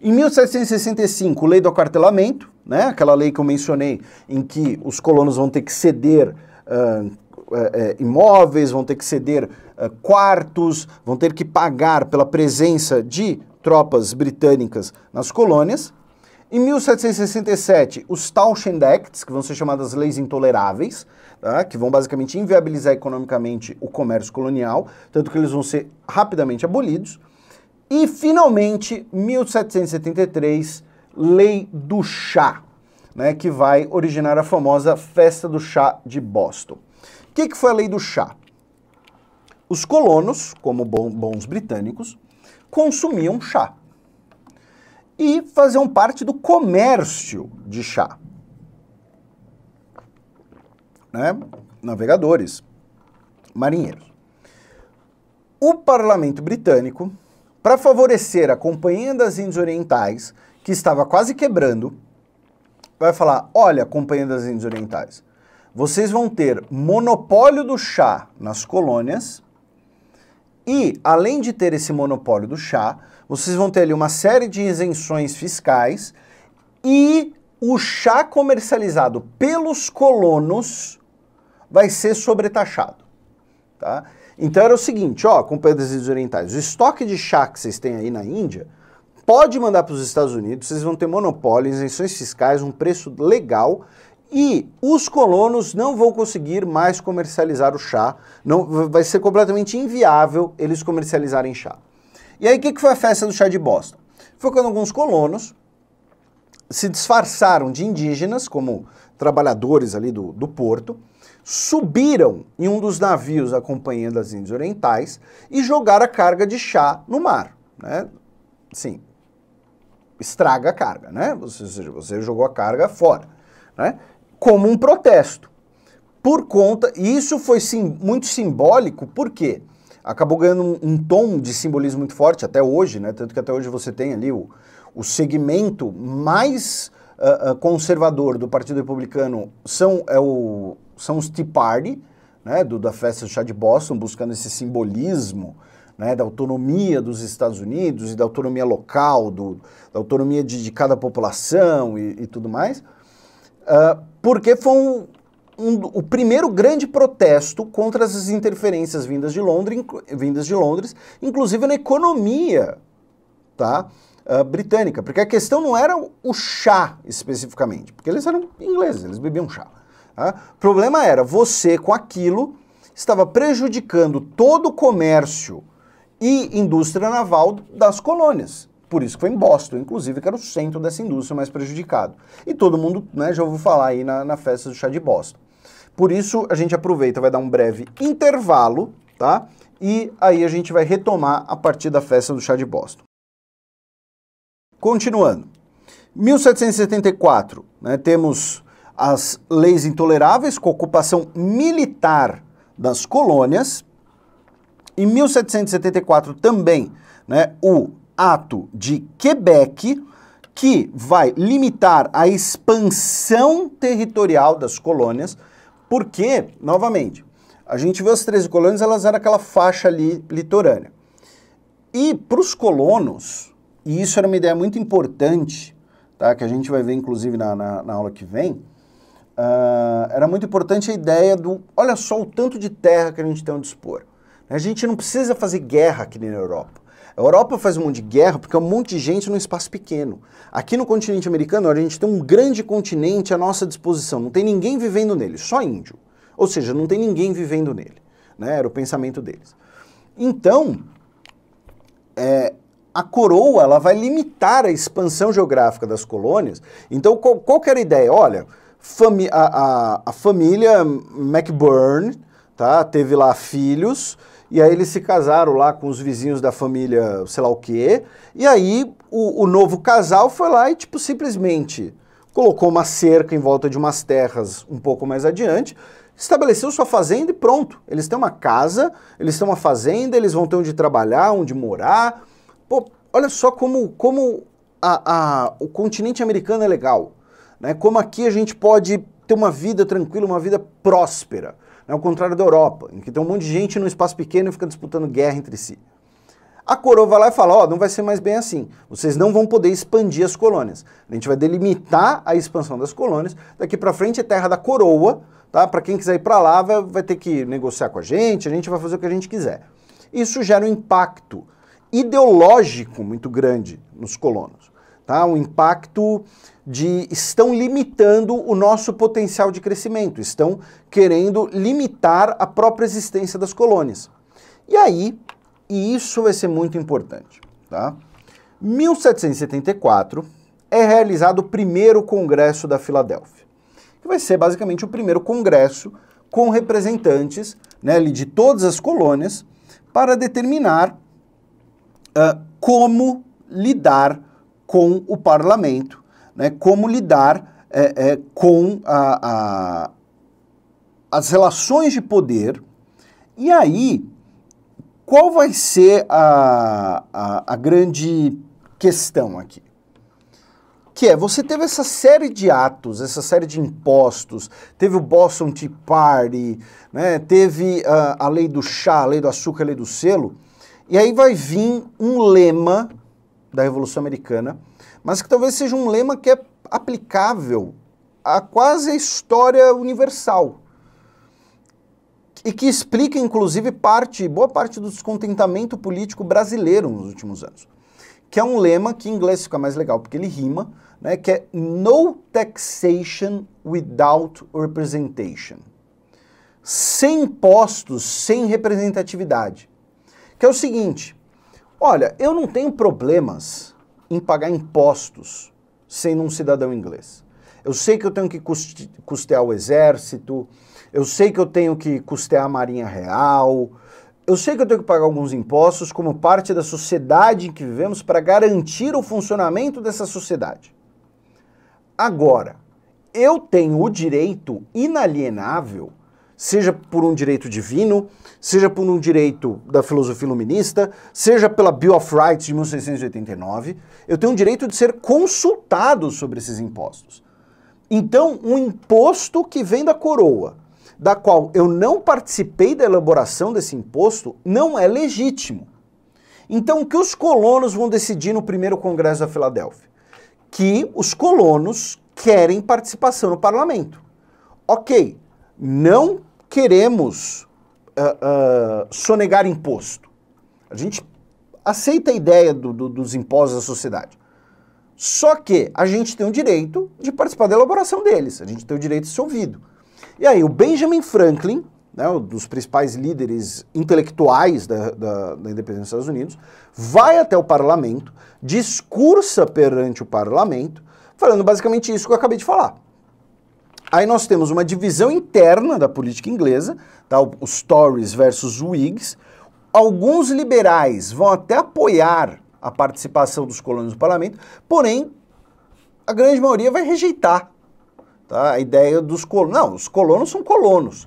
Em 1765, lei do acartelamento, né, aquela lei que eu mencionei, em que os colonos vão ter que ceder uh, é, imóveis, vão ter que ceder é, quartos, vão ter que pagar pela presença de tropas britânicas nas colônias. Em 1767, os Townshend Acts, que vão ser chamadas leis intoleráveis, tá? que vão basicamente inviabilizar economicamente o comércio colonial, tanto que eles vão ser rapidamente abolidos. E, finalmente, 1773, Lei do Chá, né, que vai originar a famosa Festa do Chá de Boston. O que, que foi a lei do chá? Os colonos, como bons britânicos, consumiam chá e faziam parte do comércio de chá. Né? Navegadores, marinheiros. O parlamento britânico, para favorecer a Companhia das Índias Orientais, que estava quase quebrando, vai falar: olha, Companhia das Índias Orientais, vocês vão ter monopólio do chá nas colônias. E, além de ter esse monopólio do chá, vocês vão ter ali uma série de isenções fiscais e o chá comercializado pelos colonos vai ser sobretaxado. Tá? Então era o seguinte, ó, companhias dos orientais, o estoque de chá que vocês têm aí na Índia pode mandar para os Estados Unidos, vocês vão ter monopólio, isenções fiscais, um preço legal e os colonos não vão conseguir mais comercializar o chá, não, vai ser completamente inviável eles comercializarem chá. E aí o que, que foi a festa do chá de Boston? Foi quando alguns colonos se disfarçaram de indígenas, como trabalhadores ali do, do porto, subiram em um dos navios da Companhia das Índias Orientais e jogaram a carga de chá no mar. Né? Sim, estraga a carga, né? Ou seja, você jogou a carga fora. Né? como um protesto. Por conta, e isso foi sim, muito simbólico, porque Acabou ganhando um, um, tom de simbolismo muito forte até hoje, né? Tanto que até hoje você tem ali o, o segmento mais uh, uh, conservador do Partido Republicano são, é o, são os Tea Party, né? Do, da festa do chá de Boston, buscando esse simbolismo né, da autonomia dos Estados Unidos e da autonomia local, do, da autonomia de, de cada população e, e tudo mais. Ah, porque foi um, um, o primeiro grande protesto contra as interferências vindas de Londres, vindas de Londres inclusive na economia tá? Uh, britânica, porque a questão não era o chá especificamente, porque eles eram ingleses, eles bebiam chá. Tá? O problema era você com aquilo estava prejudicando todo o comércio e indústria naval das colônias. Por isso que foi em Boston, inclusive, que era o centro dessa indústria mais prejudicado. E todo mundo né, já ouviu falar aí na, na festa do chá de Boston. Por isso, a gente aproveita, vai dar um breve intervalo, tá? E aí a gente vai retomar a partir da festa do chá de Boston. Continuando. 1774, né, temos as leis intoleráveis com ocupação militar das colônias. Em 1774 também, né, o ato de Quebec que vai limitar a expansão territorial das colônias, porque, novamente, a gente vê as 13 colônias, elas eram aquela faixa ali litorânea. E para os colonos, e isso era uma ideia muito importante, tá, que a gente vai ver inclusive na, na, na aula que vem, uh, era muito importante a ideia do, olha só o tanto de terra que a gente tem a dispor. A gente não precisa fazer guerra aqui na Europa. A Europa faz um monte de guerra porque é um monte de gente num espaço pequeno. Aqui no continente americano, a gente tem um grande continente à nossa disposição, não tem ninguém vivendo nele, só índio. Ou seja, não tem ninguém vivendo nele. Né? Era o pensamento deles. Então, é, a coroa ela vai limitar a expansão geográfica das colônias. Então, qual, qual que era a ideia? Olha, a, a, a família McBurn tá, teve lá filhos e aí eles se casaram lá com os vizinhos da família, sei lá o quê. E aí o, o novo casal foi lá e, tipo, simplesmente colocou uma cerca em volta de umas terras um pouco mais adiante, estabeleceu sua fazenda e pronto. Eles têm uma casa, eles têm uma fazenda, eles vão ter onde trabalhar, onde morar. Pô, olha só como, como a, a, o continente americano é legal. Né? Como aqui a gente pode ter uma vida tranquila, uma vida próspera. Né? Ao contrário da Europa, em que tem um monte de gente num espaço pequeno e fica disputando guerra entre si. A coroa vai lá e fala: Ó, oh, não vai ser mais bem assim. Vocês não vão poder expandir as colônias. A gente vai delimitar a expansão das colônias. Daqui para frente é terra da coroa, tá? Para quem quiser ir para lá, vai, vai ter que negociar com a gente, a gente vai fazer o que a gente quiser. Isso gera um impacto ideológico muito grande nos colonos, tá? Um impacto de estão limitando o nosso potencial de crescimento, estão querendo limitar a própria existência das colônias. E aí, e isso vai ser muito importante, tá? 1774 é realizado o primeiro congresso da Filadélfia, que vai ser basicamente o primeiro congresso com representantes né, de todas as colônias para determinar uh, como lidar com o parlamento né, como lidar é, é, com a, a, as relações de poder. E aí, qual vai ser a, a, a grande questão aqui? que é você teve essa série de atos, essa série de impostos, teve o Boston Tea Party, né, teve ah, a lei do chá, a lei do açúcar, a lei do selo, e aí vai vir um lema da Revolução Americana mas que talvez seja um lema que é aplicável a quase a história universal. E que explica, inclusive, parte, boa parte do descontentamento político brasileiro nos últimos anos. Que é um lema que em inglês fica mais legal, porque ele rima, né, que é No taxation without representation. Sem impostos, sem representatividade. Que é o seguinte: olha, eu não tenho problemas em pagar impostos sendo um cidadão inglês. Eu sei que eu tenho que custe custear o exército, eu sei que eu tenho que custear a Marinha Real, eu sei que eu tenho que pagar alguns impostos como parte da sociedade em que vivemos para garantir o funcionamento dessa sociedade. Agora, eu tenho o direito inalienável seja por um direito divino, seja por um direito da filosofia iluminista, seja pela Bill of Rights de 1689, eu tenho o direito de ser consultado sobre esses impostos. Então, um imposto que vem da coroa, da qual eu não participei da elaboração desse imposto, não é legítimo. Então, o que os colonos vão decidir no primeiro Congresso da Filadélfia? Que os colonos querem participação no parlamento. Ok, não queremos uh, uh, sonegar imposto. A gente aceita a ideia do, do, dos impostos da sociedade. Só que a gente tem o direito de participar da elaboração deles, a gente tem o direito de ser ouvido. E aí, o Benjamin Franklin, né, um dos principais líderes intelectuais da, da, da independência dos Estados Unidos, vai até o parlamento, discursa perante o parlamento, falando basicamente isso que eu acabei de falar. Aí nós temos uma divisão interna da política inglesa, tá? os Tories versus Whigs. Alguns liberais vão até apoiar a participação dos colonos no parlamento, porém a grande maioria vai rejeitar tá? a ideia dos colonos. Não, os colonos são colonos.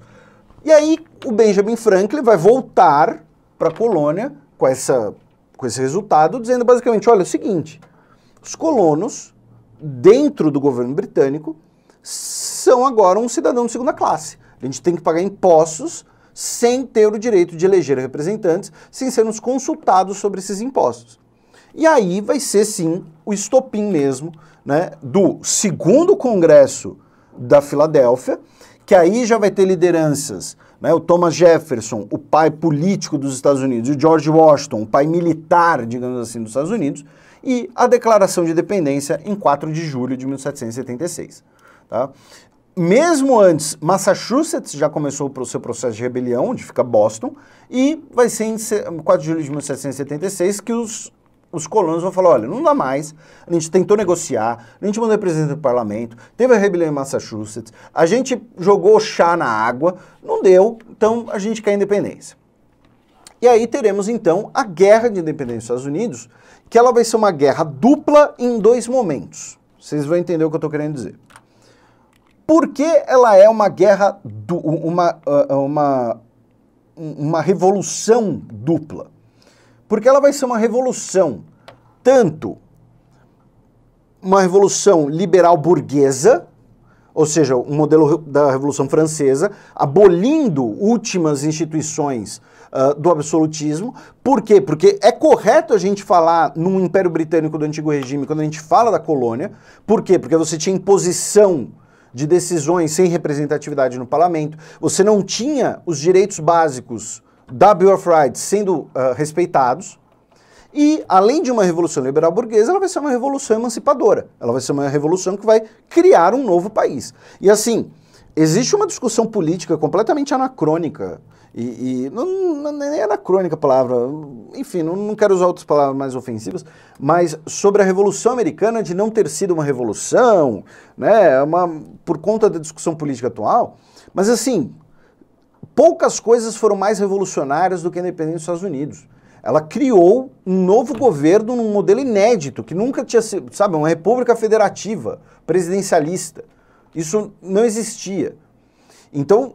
E aí o Benjamin Franklin vai voltar para a colônia com, essa, com esse resultado, dizendo basicamente: olha, é o seguinte, os colonos, dentro do governo britânico, são agora um cidadão de segunda classe. A gente tem que pagar impostos sem ter o direito de eleger representantes, sem sermos consultados sobre esses impostos. E aí vai ser sim o estopim mesmo, né, do segundo congresso da Filadélfia, que aí já vai ter lideranças, né, o Thomas Jefferson, o pai político dos Estados Unidos, e o George Washington, o pai militar, digamos assim, dos Estados Unidos, e a Declaração de Independência em 4 de julho de 1776. Tá? mesmo antes, Massachusetts já começou o seu processo de rebelião, onde fica Boston, e vai ser em 4 de julho de 1776 que os, os colonos vão falar, olha, não dá mais, a gente tentou negociar, a gente mandou representante do parlamento, teve a rebelião em Massachusetts, a gente jogou chá na água, não deu, então a gente quer a independência. E aí teremos então a Guerra de Independência dos Estados Unidos, que ela vai ser uma guerra dupla em dois momentos. Vocês vão entender o que eu estou querendo dizer. Por que ela é uma guerra, du uma, ah, uma, uma revolução dupla? Porque ela vai ser uma revolução, tanto uma revolução liberal burguesa, ou seja, um modelo da Revolução Francesa, abolindo últimas instituições uh, do absolutismo. Por quê? Porque é correto a gente falar num Império Britânico do Antigo Regime quando a gente fala da colônia. Por quê? Porque você tinha imposição de decisões sem representatividade no parlamento, você não tinha os direitos básicos da Bill of Rights sendo uh, respeitados. E, além de uma revolução liberal burguesa, ela vai ser uma revolução emancipadora. Ela vai ser uma revolução que vai criar um novo país. E assim, existe uma discussão política completamente anacrônica e, e não, não, nem era crônica a palavra, enfim, não, não quero usar outras palavras mais ofensivas, mas sobre a Revolução Americana de não ter sido uma revolução, né, uma, por conta da discussão política atual. Mas assim, poucas coisas foram mais revolucionárias do que a independência dos Estados Unidos. Ela criou um novo governo num modelo inédito, que nunca tinha sido, sabe, uma república federativa, presidencialista. Isso não existia. Então,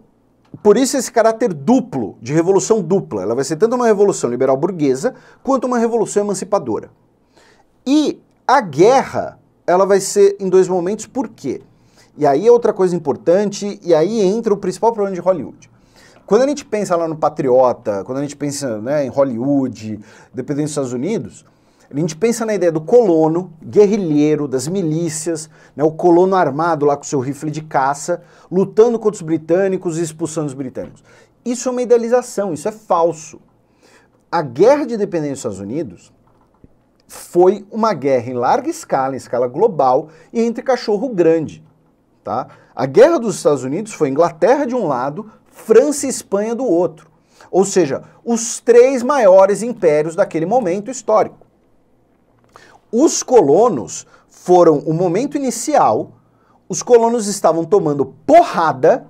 por isso esse caráter duplo, de revolução dupla. Ela vai ser tanto uma revolução liberal burguesa quanto uma revolução emancipadora. E a guerra, ela vai ser em dois momentos, por quê? E aí é outra coisa importante, e aí entra o principal problema de Hollywood. Quando a gente pensa lá no Patriota, quando a gente pensa né, em Hollywood, dependendo dos Estados Unidos, a gente pensa na ideia do colono, guerrilheiro, das milícias, né, o colono armado lá com seu rifle de caça, lutando contra os britânicos e expulsando os britânicos. Isso é uma idealização, isso é falso. A guerra de independência dos Estados Unidos foi uma guerra em larga escala, em escala global, e entre cachorro grande. Tá? A guerra dos Estados Unidos foi Inglaterra de um lado, França e Espanha do outro. Ou seja, os três maiores impérios daquele momento histórico. Os colonos foram o momento inicial, os colonos estavam tomando porrada,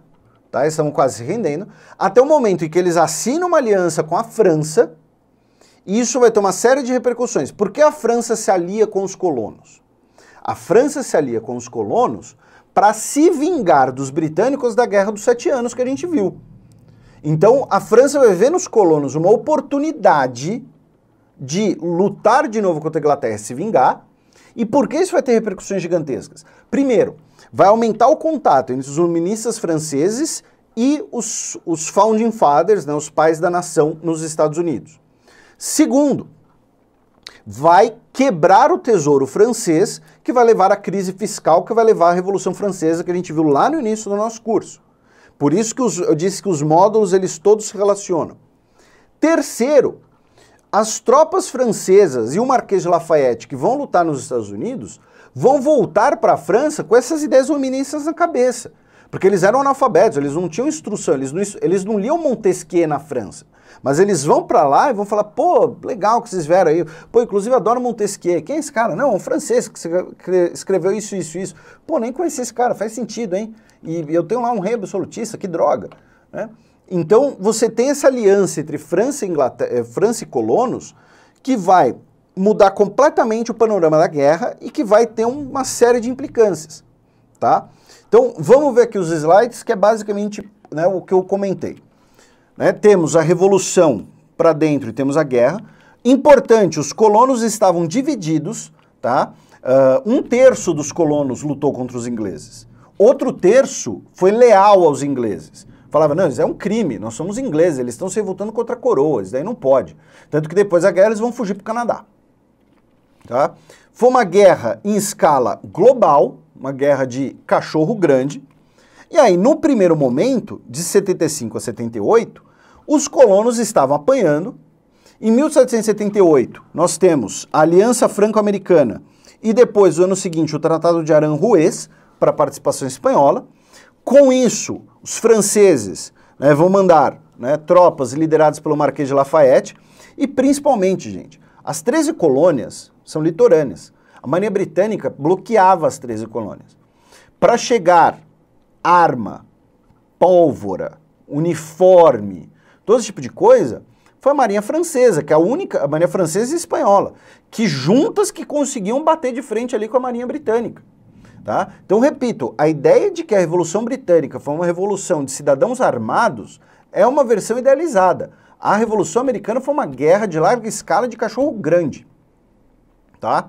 tá? estavam quase se rendendo, até o momento em que eles assinam uma aliança com a França, e isso vai ter uma série de repercussões. Por que a França se alia com os colonos? A França se alia com os colonos para se vingar dos britânicos da Guerra dos Sete Anos que a gente viu. Então a França vai ver nos colonos uma oportunidade de lutar de novo contra a Inglaterra e se vingar. E por que isso vai ter repercussões gigantescas? Primeiro, vai aumentar o contato entre os ministros franceses e os, os founding fathers, né, os pais da nação nos Estados Unidos. Segundo, vai quebrar o tesouro francês, que vai levar à crise fiscal, que vai levar à Revolução Francesa, que a gente viu lá no início do nosso curso. Por isso que os, eu disse que os módulos, eles todos se relacionam. Terceiro, as tropas francesas e o Marquês de Lafayette que vão lutar nos Estados Unidos vão voltar para a França com essas ideias hoministas na cabeça. Porque eles eram analfabetos, eles não tinham instrução, eles não, eles não liam Montesquieu na França. Mas eles vão para lá e vão falar, pô, legal que vocês vieram aí. Pô, inclusive adoro Montesquieu. Quem é esse cara? Não, é um francês que escreveu isso, isso, isso. Pô, nem conheci esse cara, faz sentido, hein? E eu tenho lá um rei absolutista, que droga, né? Então, você tem essa aliança entre França e, Inglaterra, eh, França e colonos que vai mudar completamente o panorama da guerra e que vai ter uma série de implicâncias, tá? Então, vamos ver aqui os slides, que é basicamente né, o que eu comentei. Né? Temos a revolução para dentro e temos a guerra. Importante, os colonos estavam divididos, tá? Uh, um terço dos colonos lutou contra os ingleses. Outro terço foi leal aos ingleses. Falava, não, isso é um crime, nós somos ingleses, eles estão se revoltando contra a coroa, isso daí não pode. Tanto que depois da guerra eles vão fugir para o Canadá. Tá? Foi uma guerra em escala global, uma guerra de cachorro grande. E aí, no primeiro momento, de 75 a 78, os colonos estavam apanhando. Em 1778, nós temos a Aliança Franco-Americana e depois, no ano seguinte, o Tratado de Aranjuez para a participação espanhola. Com isso, os franceses né, vão mandar né, tropas lideradas pelo Marquês de Lafayette e, principalmente, gente, as 13 colônias são litorâneas. A Marinha Britânica bloqueava as 13 colônias. Para chegar arma, pólvora, uniforme, todo esse tipo de coisa, foi a Marinha Francesa, que é a única, a Marinha Francesa e Espanhola, que juntas que conseguiam bater de frente ali com a Marinha Britânica. Tá? Então, repito, a ideia de que a Revolução Britânica foi uma revolução de cidadãos armados é uma versão idealizada. A Revolução Americana foi uma guerra de larga escala de cachorro grande. Tá?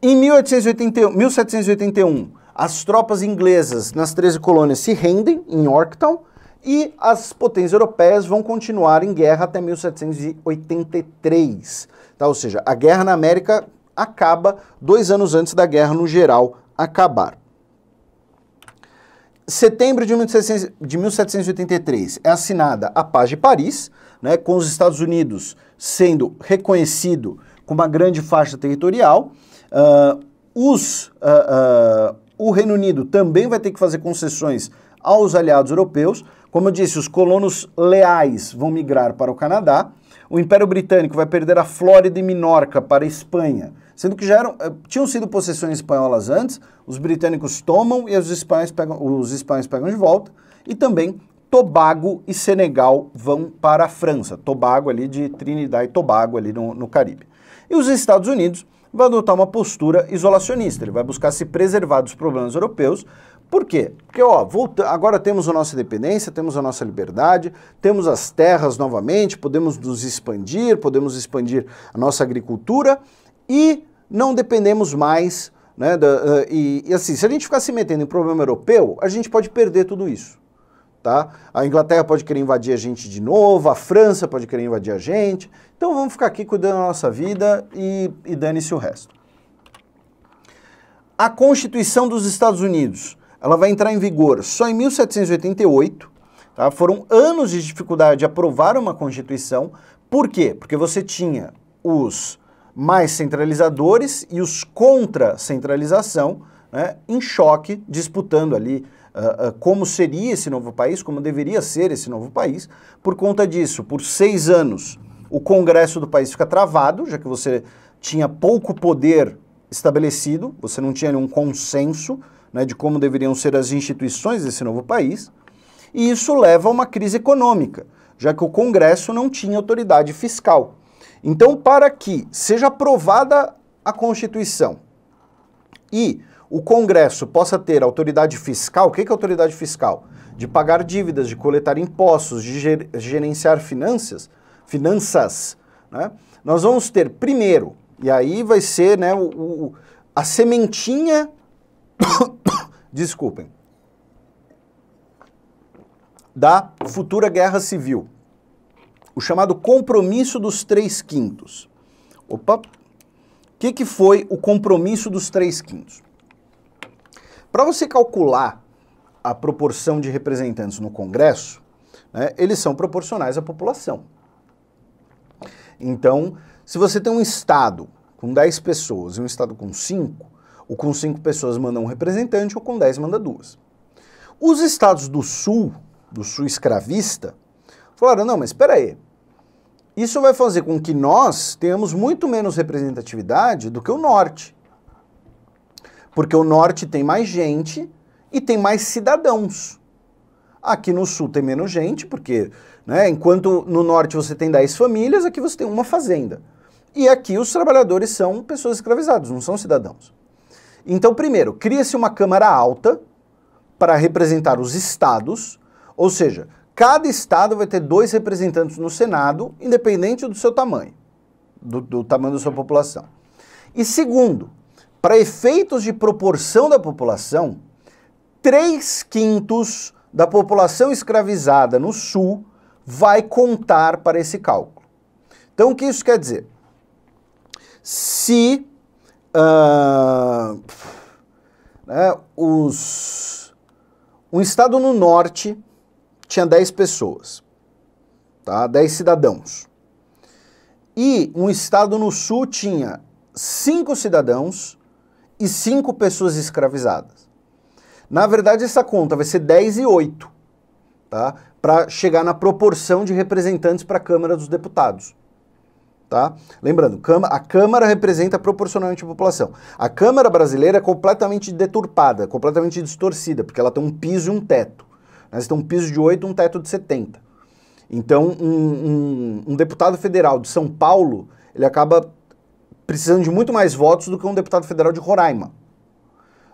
Em 1881, 1781, as tropas inglesas nas 13 colônias se rendem em Yorktown e as potências europeias vão continuar em guerra até 1783. Tá? Ou seja, a guerra na América acaba dois anos antes da guerra no geral acabar. Setembro de 1783 é assinada a Paz de Paris, né, com os Estados Unidos sendo reconhecido com uma grande faixa territorial. Uh, os, uh, uh, o Reino Unido também vai ter que fazer concessões aos aliados europeus. Como eu disse, os colonos leais vão migrar para o Canadá. O Império Britânico vai perder a Flórida e Minorca para a Espanha, sendo que já eram, eh, tinham sido possessões espanholas antes. Os britânicos tomam e os espanhóis pegam, os espanhóis pegam de volta. E também Tobago e Senegal vão para a França. Tobago ali de Trinidad e Tobago ali no, no Caribe. E os Estados Unidos vai adotar uma postura isolacionista. Ele vai buscar se preservar dos problemas europeus, por quê? Porque ó, volta, agora temos a nossa independência, temos a nossa liberdade, temos as terras novamente, podemos nos expandir, podemos expandir a nossa agricultura e não dependemos mais. Né, da, uh, e, e, assim, se a gente ficar se metendo em problema europeu, a gente pode perder tudo isso. Tá? A Inglaterra pode querer invadir a gente de novo, a França pode querer invadir a gente. Então vamos ficar aqui cuidando da nossa vida e, e dane-se o resto. A Constituição dos Estados Unidos ela vai entrar em vigor só em 1788. Tá? Foram anos de dificuldade de aprovar uma Constituição. Por quê? Porque você tinha os mais centralizadores e os contra centralização né, em choque, disputando ali uh, uh, como seria esse novo país, como deveria ser esse novo país. Por conta disso, por seis anos, o Congresso do país fica travado, já que você tinha pouco poder estabelecido, você não tinha nenhum consenso né, de como deveriam ser as instituições desse novo país, e isso leva a uma crise econômica, já que o Congresso não tinha autoridade fiscal. Então, para que seja aprovada a Constituição e o Congresso possa ter autoridade fiscal, o que é autoridade fiscal? De pagar dívidas, de coletar impostos, de gerenciar finanças, finanças, né? Nós vamos ter primeiro, e aí vai ser né, o, o a sementinha desculpem, da futura guerra civil, o chamado compromisso dos três quintos. Opa, o que, que foi o compromisso dos três quintos? Para você calcular a proporção de representantes no Congresso, né, eles são proporcionais à população. Então, se você tem um Estado com 10 pessoas e um Estado com 5, ou com cinco pessoas manda um representante, ou com dez manda duas. Os estados do sul, do sul escravista, falaram: não, mas espera aí. Isso vai fazer com que nós tenhamos muito menos representatividade do que o norte. Porque o norte tem mais gente e tem mais cidadãos. Aqui no sul tem menos gente, porque né, enquanto no norte você tem 10 famílias, aqui você tem uma fazenda. E aqui os trabalhadores são pessoas escravizadas, não são cidadãos. Então, primeiro, cria-se uma Câmara Alta para representar os estados, ou seja, cada estado vai ter dois representantes no Senado, independente do seu tamanho, do, do tamanho da sua população. E segundo, para efeitos de proporção da população, 3 quintos da população escravizada no Sul vai contar para esse cálculo. Então, o que isso quer dizer? Se uh, né, os, um estado no norte tinha 10 pessoas, tá? 10 cidadãos. E um estado no sul tinha 5 cidadãos e 5 pessoas escravizadas. Na verdade, essa conta vai ser 10 e 8, tá? Para chegar na proporção de representantes para a Câmara dos Deputados. Tá? Lembrando, a Câmara representa proporcionalmente a população. A Câmara brasileira é completamente deturpada, completamente distorcida, porque ela tem um piso e um teto. Nós né? temos um piso de 8 e um teto de 70. Então, um, um, um deputado federal de São Paulo, ele acaba precisando de muito mais votos do que um deputado federal de Roraima.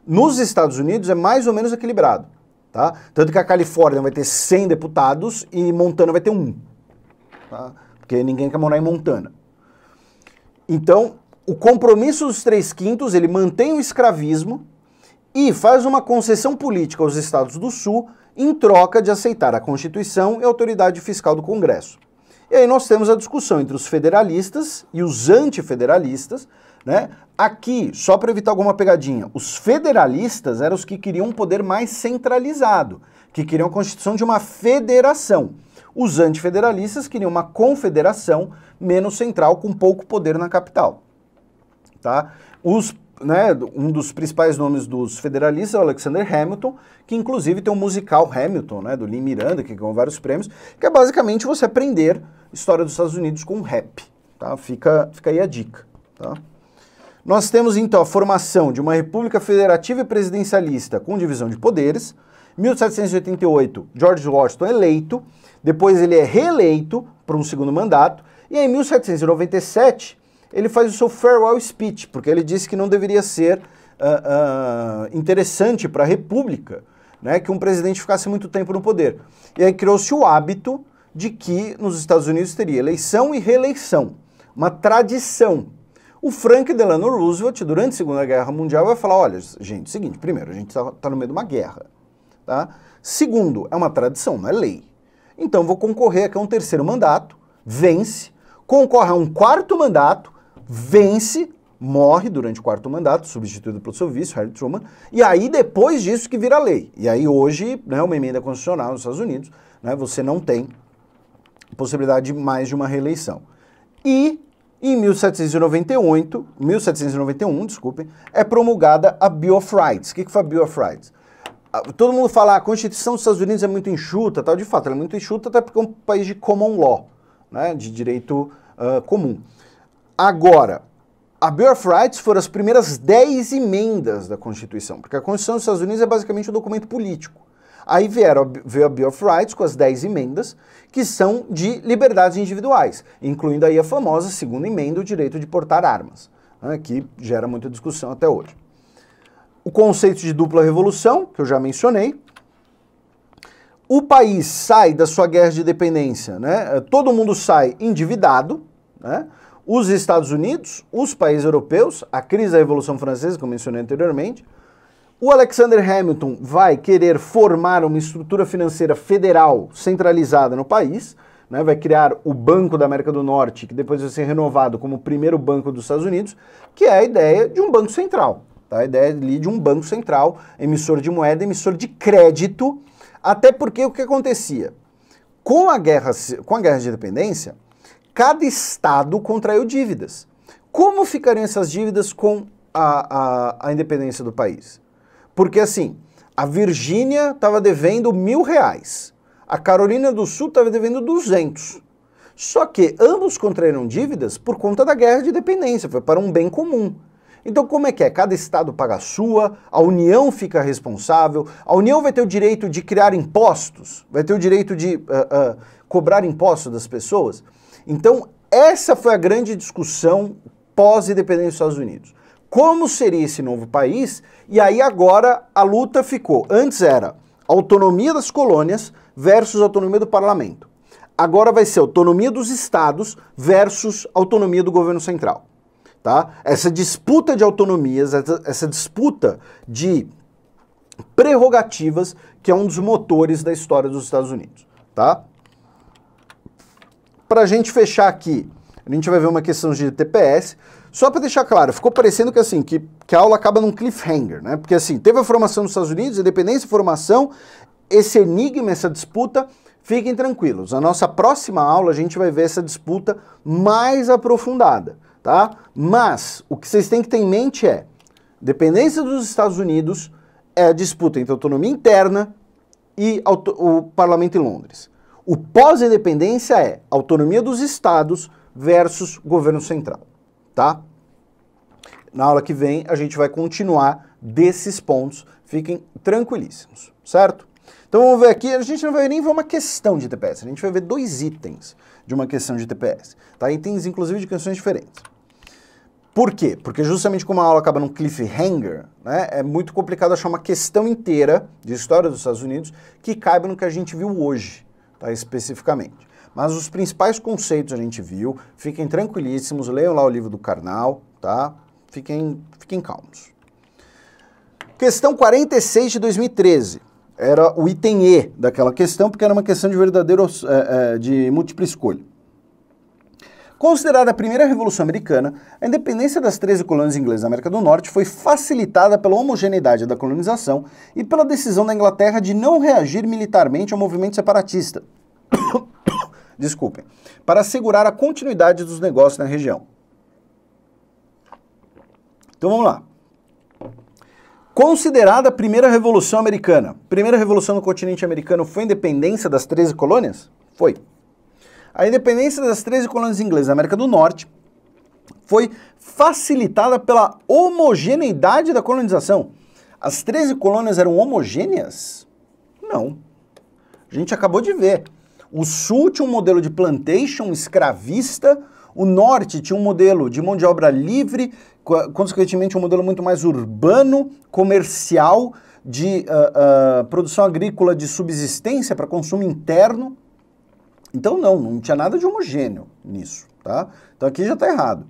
Nos Estados Unidos é mais ou menos equilibrado, tá? Tanto que a Califórnia vai ter 100 deputados e Montana vai ter um, tá? Porque ninguém quer morar em Montana. Então, o compromisso dos três quintos, ele mantém o escravismo e faz uma concessão política aos estados do Sul em troca de aceitar a Constituição e a autoridade fiscal do Congresso. E aí nós temos a discussão entre os federalistas e os antifederalistas, né? Aqui, só para evitar alguma pegadinha, os federalistas eram os que queriam um poder mais centralizado, que queriam a constituição de uma federação. Os antifederalistas queriam uma confederação menos central, com pouco poder na capital. Tá? Os, né, um dos principais nomes dos federalistas é o Alexander Hamilton, que inclusive tem um musical Hamilton, né, do Lee Miranda, que ganhou vários prêmios, que é basicamente você aprender história dos Estados Unidos com rap. Tá? Fica, fica aí a dica. Tá? Nós temos então a formação de uma república federativa e presidencialista com divisão de poderes. 1788, George Washington eleito. Depois ele é reeleito para um segundo mandato e em 1797 ele faz o seu farewell speech, porque ele disse que não deveria ser uh, uh, interessante para a República né, que um presidente ficasse muito tempo no poder. E aí criou-se o hábito de que nos Estados Unidos teria eleição e reeleição, uma tradição. O Frank Delano Roosevelt, durante a Segunda Guerra Mundial, vai falar: olha, gente, seguinte, primeiro, a gente está tá no meio de uma guerra. Tá? Segundo, é uma tradição, não é lei. Então vou concorrer aqui a um terceiro mandato, vence, concorre a um quarto mandato, vence, morre durante o quarto mandato, substituído pelo seu vice, Harry Truman, e aí depois disso que vira lei. E aí hoje, né, uma emenda constitucional nos Estados Unidos, né, você não tem possibilidade de mais de uma reeleição. E em 1798, 1791, desculpem, é promulgada a Bill of Rights. O que, que foi a Bill of Rights? todo mundo fala, a Constituição dos Estados Unidos é muito enxuta, tal, de fato, ela é muito enxuta até porque é um país de common law, né, de direito uh, comum. Agora, a Bill of Rights foram as primeiras 10 emendas da Constituição, porque a Constituição dos Estados Unidos é basicamente um documento político. Aí vieram, veio a Bill of Rights com as 10 emendas, que são de liberdades individuais, incluindo aí a famosa segunda emenda, o direito de portar armas, né, que gera muita discussão até hoje o conceito de dupla revolução, que eu já mencionei. O país sai da sua guerra de dependência, né? Eh, todo mundo sai endividado, né? Os Estados Unidos, os países europeus, a crise da Revolução Francesa, que eu mencionei anteriormente. O Alexander Hamilton vai querer formar uma estrutura financeira federal centralizada no país, né? vai criar o Banco da América do Norte, que depois vai ser renovado como o primeiro banco dos Estados Unidos, que é a ideia de um banco central. Tá? A ideia ali de um banco central, emissor de moeda, emissor de crédito, até porque o que acontecia? Com a guerra, com a guerra de independência, cada estado contraiu dívidas. Como ficariam essas dívidas com a, a, a independência do país? Porque assim, a Virgínia estava devendo mil reais, a Carolina do Sul estava devendo 200. Só que ambos contraíram dívidas por conta da guerra de independência, foi para um bem comum. Então, como é que é? Cada estado paga a sua, a União fica responsável, a União vai ter o direito de criar impostos, vai ter o direito de uh, uh, cobrar impostos das pessoas. Então, essa foi a grande discussão pós-independência dos Estados Unidos. Como seria esse novo país? E aí agora a luta ficou. Antes era autonomia das colônias versus autonomia do parlamento. Agora vai ser autonomia dos estados versus autonomia do governo central. Tá? Essa disputa de autonomias, essa, essa disputa de prerrogativas, que é um dos motores da história dos Estados Unidos. Tá? Para a gente fechar aqui, a gente vai ver uma questão de TPS. Só para deixar claro, ficou parecendo que assim que, que a aula acaba num cliffhanger, né? Porque assim, teve a formação dos Estados Unidos, independência e formação, esse enigma, essa disputa, fiquem tranquilos. A nossa próxima aula a gente vai ver essa disputa mais aprofundada tá? Mas o que vocês têm que ter em mente é dependência dos Estados Unidos é a disputa entre a autonomia interna e o parlamento em Londres. O pós-independência é autonomia dos estados versus governo central, tá? Na aula que vem a gente vai continuar desses pontos, fiquem tranquilíssimos, certo? Então vamos ver aqui, a gente não vai nem ver uma questão de TPS, a gente vai ver dois itens de uma questão de TPS, tá? Itens inclusive de questões diferentes. Por quê? Porque justamente como a aula acaba num cliffhanger, né, é muito complicado achar uma questão inteira de história dos Estados Unidos que caiba no que a gente viu hoje, tá, especificamente. Mas os principais conceitos a gente viu, fiquem tranquilíssimos, leiam lá o livro do Karnal, tá? Fiquem, fiquem calmos. Questão 46 de 2013. Era o item E daquela questão, porque era uma questão de verdadeiro, é, é, de múltipla escolha. Considerada a primeira Revolução Americana, a independência das 13 colônias inglesas na América do Norte foi facilitada pela homogeneidade da colonização e pela decisão da Inglaterra de não reagir militarmente ao movimento separatista. Desculpem. Para assegurar a continuidade dos negócios na região. Então vamos lá. Considerada a primeira Revolução Americana. Primeira Revolução no continente americano foi a independência das 13 colônias? Foi. A independência das 13 colônias inglesas da América do Norte foi facilitada pela homogeneidade da colonização. As 13 colônias eram homogêneas? Não. A gente acabou de ver. O sul tinha um modelo de plantation escravista, o norte tinha um modelo de mão de obra livre, consequentemente um modelo muito mais urbano, comercial, de uh, uh, produção agrícola de subsistência para consumo interno. Então, não, não tinha nada de homogêneo nisso, tá? Então, aqui já está errado.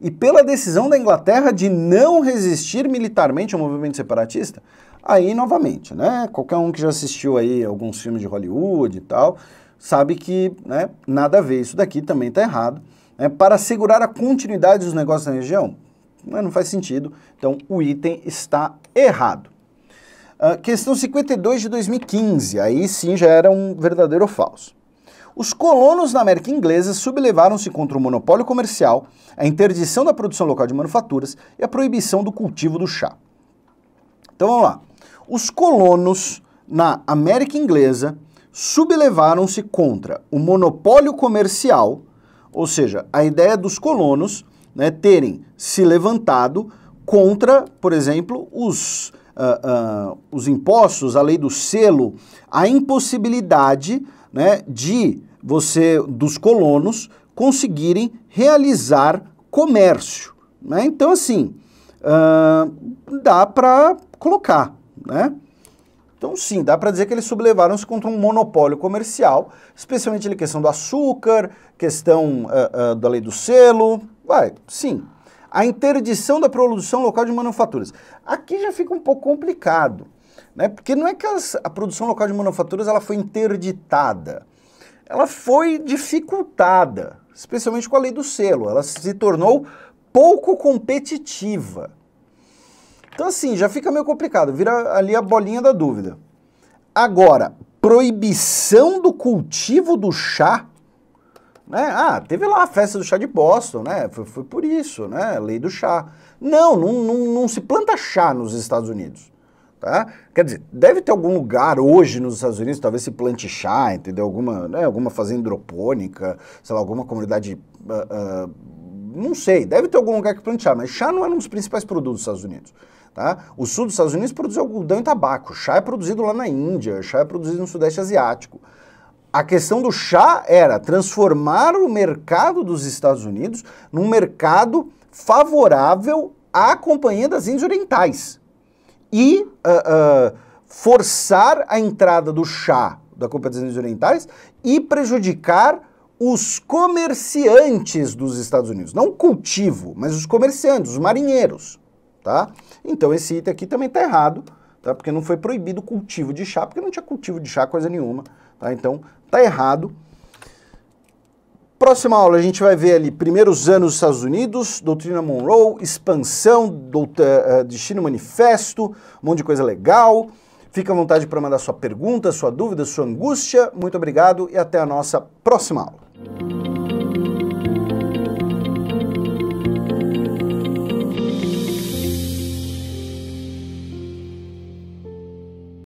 E pela decisão da Inglaterra de não resistir militarmente ao movimento separatista, aí, novamente, né? Qualquer um que já assistiu aí alguns filmes de Hollywood e tal, sabe que né, nada a ver, isso daqui também está errado. Né? Para assegurar a continuidade dos negócios na região, né, não faz sentido. Então, o item está errado. Uh, questão 52 de 2015, aí sim já era um verdadeiro ou falso. Os colonos na América Inglesa sublevaram-se contra o monopólio comercial, a interdição da produção local de manufaturas e a proibição do cultivo do chá. Então vamos lá. Os colonos na América Inglesa sublevaram-se contra o monopólio comercial, ou seja, a ideia dos colonos né, terem se levantado contra, por exemplo, os, uh, uh, os impostos, a lei do selo, a impossibilidade né, de você, dos colonos, conseguirem realizar comércio. Né? Então, assim, uh, dá para colocar, né? Então, sim, dá para dizer que eles sublevaram-se contra um monopólio comercial, especialmente a questão do açúcar, questão uh, uh, da lei do selo. Vai, sim. A interdição da produção local de manufaturas. Aqui já fica um pouco complicado. Né? Porque não é que as, a produção local de manufaturas ela foi interditada, ela foi dificultada, especialmente com a lei do selo. Ela se tornou pouco competitiva. Então, assim, já fica meio complicado, vira ali a bolinha da dúvida. Agora, proibição do cultivo do chá, né? Ah, teve lá a festa do chá de Boston, né? Foi, foi por isso, né? Lei do chá. Não não, não, não se planta chá nos Estados Unidos. Tá? Quer dizer, deve ter algum lugar hoje nos Estados Unidos, talvez se plante chá, entendeu? Alguma, né, alguma fazenda hidropônica, sei lá, alguma comunidade. Uh, uh, não sei, deve ter algum lugar que plante chá, mas chá não é um dos principais produtos dos Estados Unidos. Tá? O sul dos Estados Unidos produz algodão e tabaco. Chá é produzido lá na Índia, chá é produzido no Sudeste Asiático. A questão do chá era transformar o mercado dos Estados Unidos num mercado favorável à Companhia das Índias Orientais e uh, uh, forçar a entrada do chá da Companhia das Índias Orientais e prejudicar os comerciantes dos Estados Unidos. Não o cultivo, mas os comerciantes, os marinheiros, tá? Então esse item aqui também está errado, tá? Porque não foi proibido o cultivo de chá, porque não tinha cultivo de chá coisa nenhuma, tá? Então está errado. Próxima aula a gente vai ver ali primeiros anos dos Estados Unidos, doutrina Monroe, expansão, uh, destino manifesto, um monte de coisa legal. Fica à vontade para mandar sua pergunta, sua dúvida, sua angústia. Muito obrigado e até a nossa próxima aula.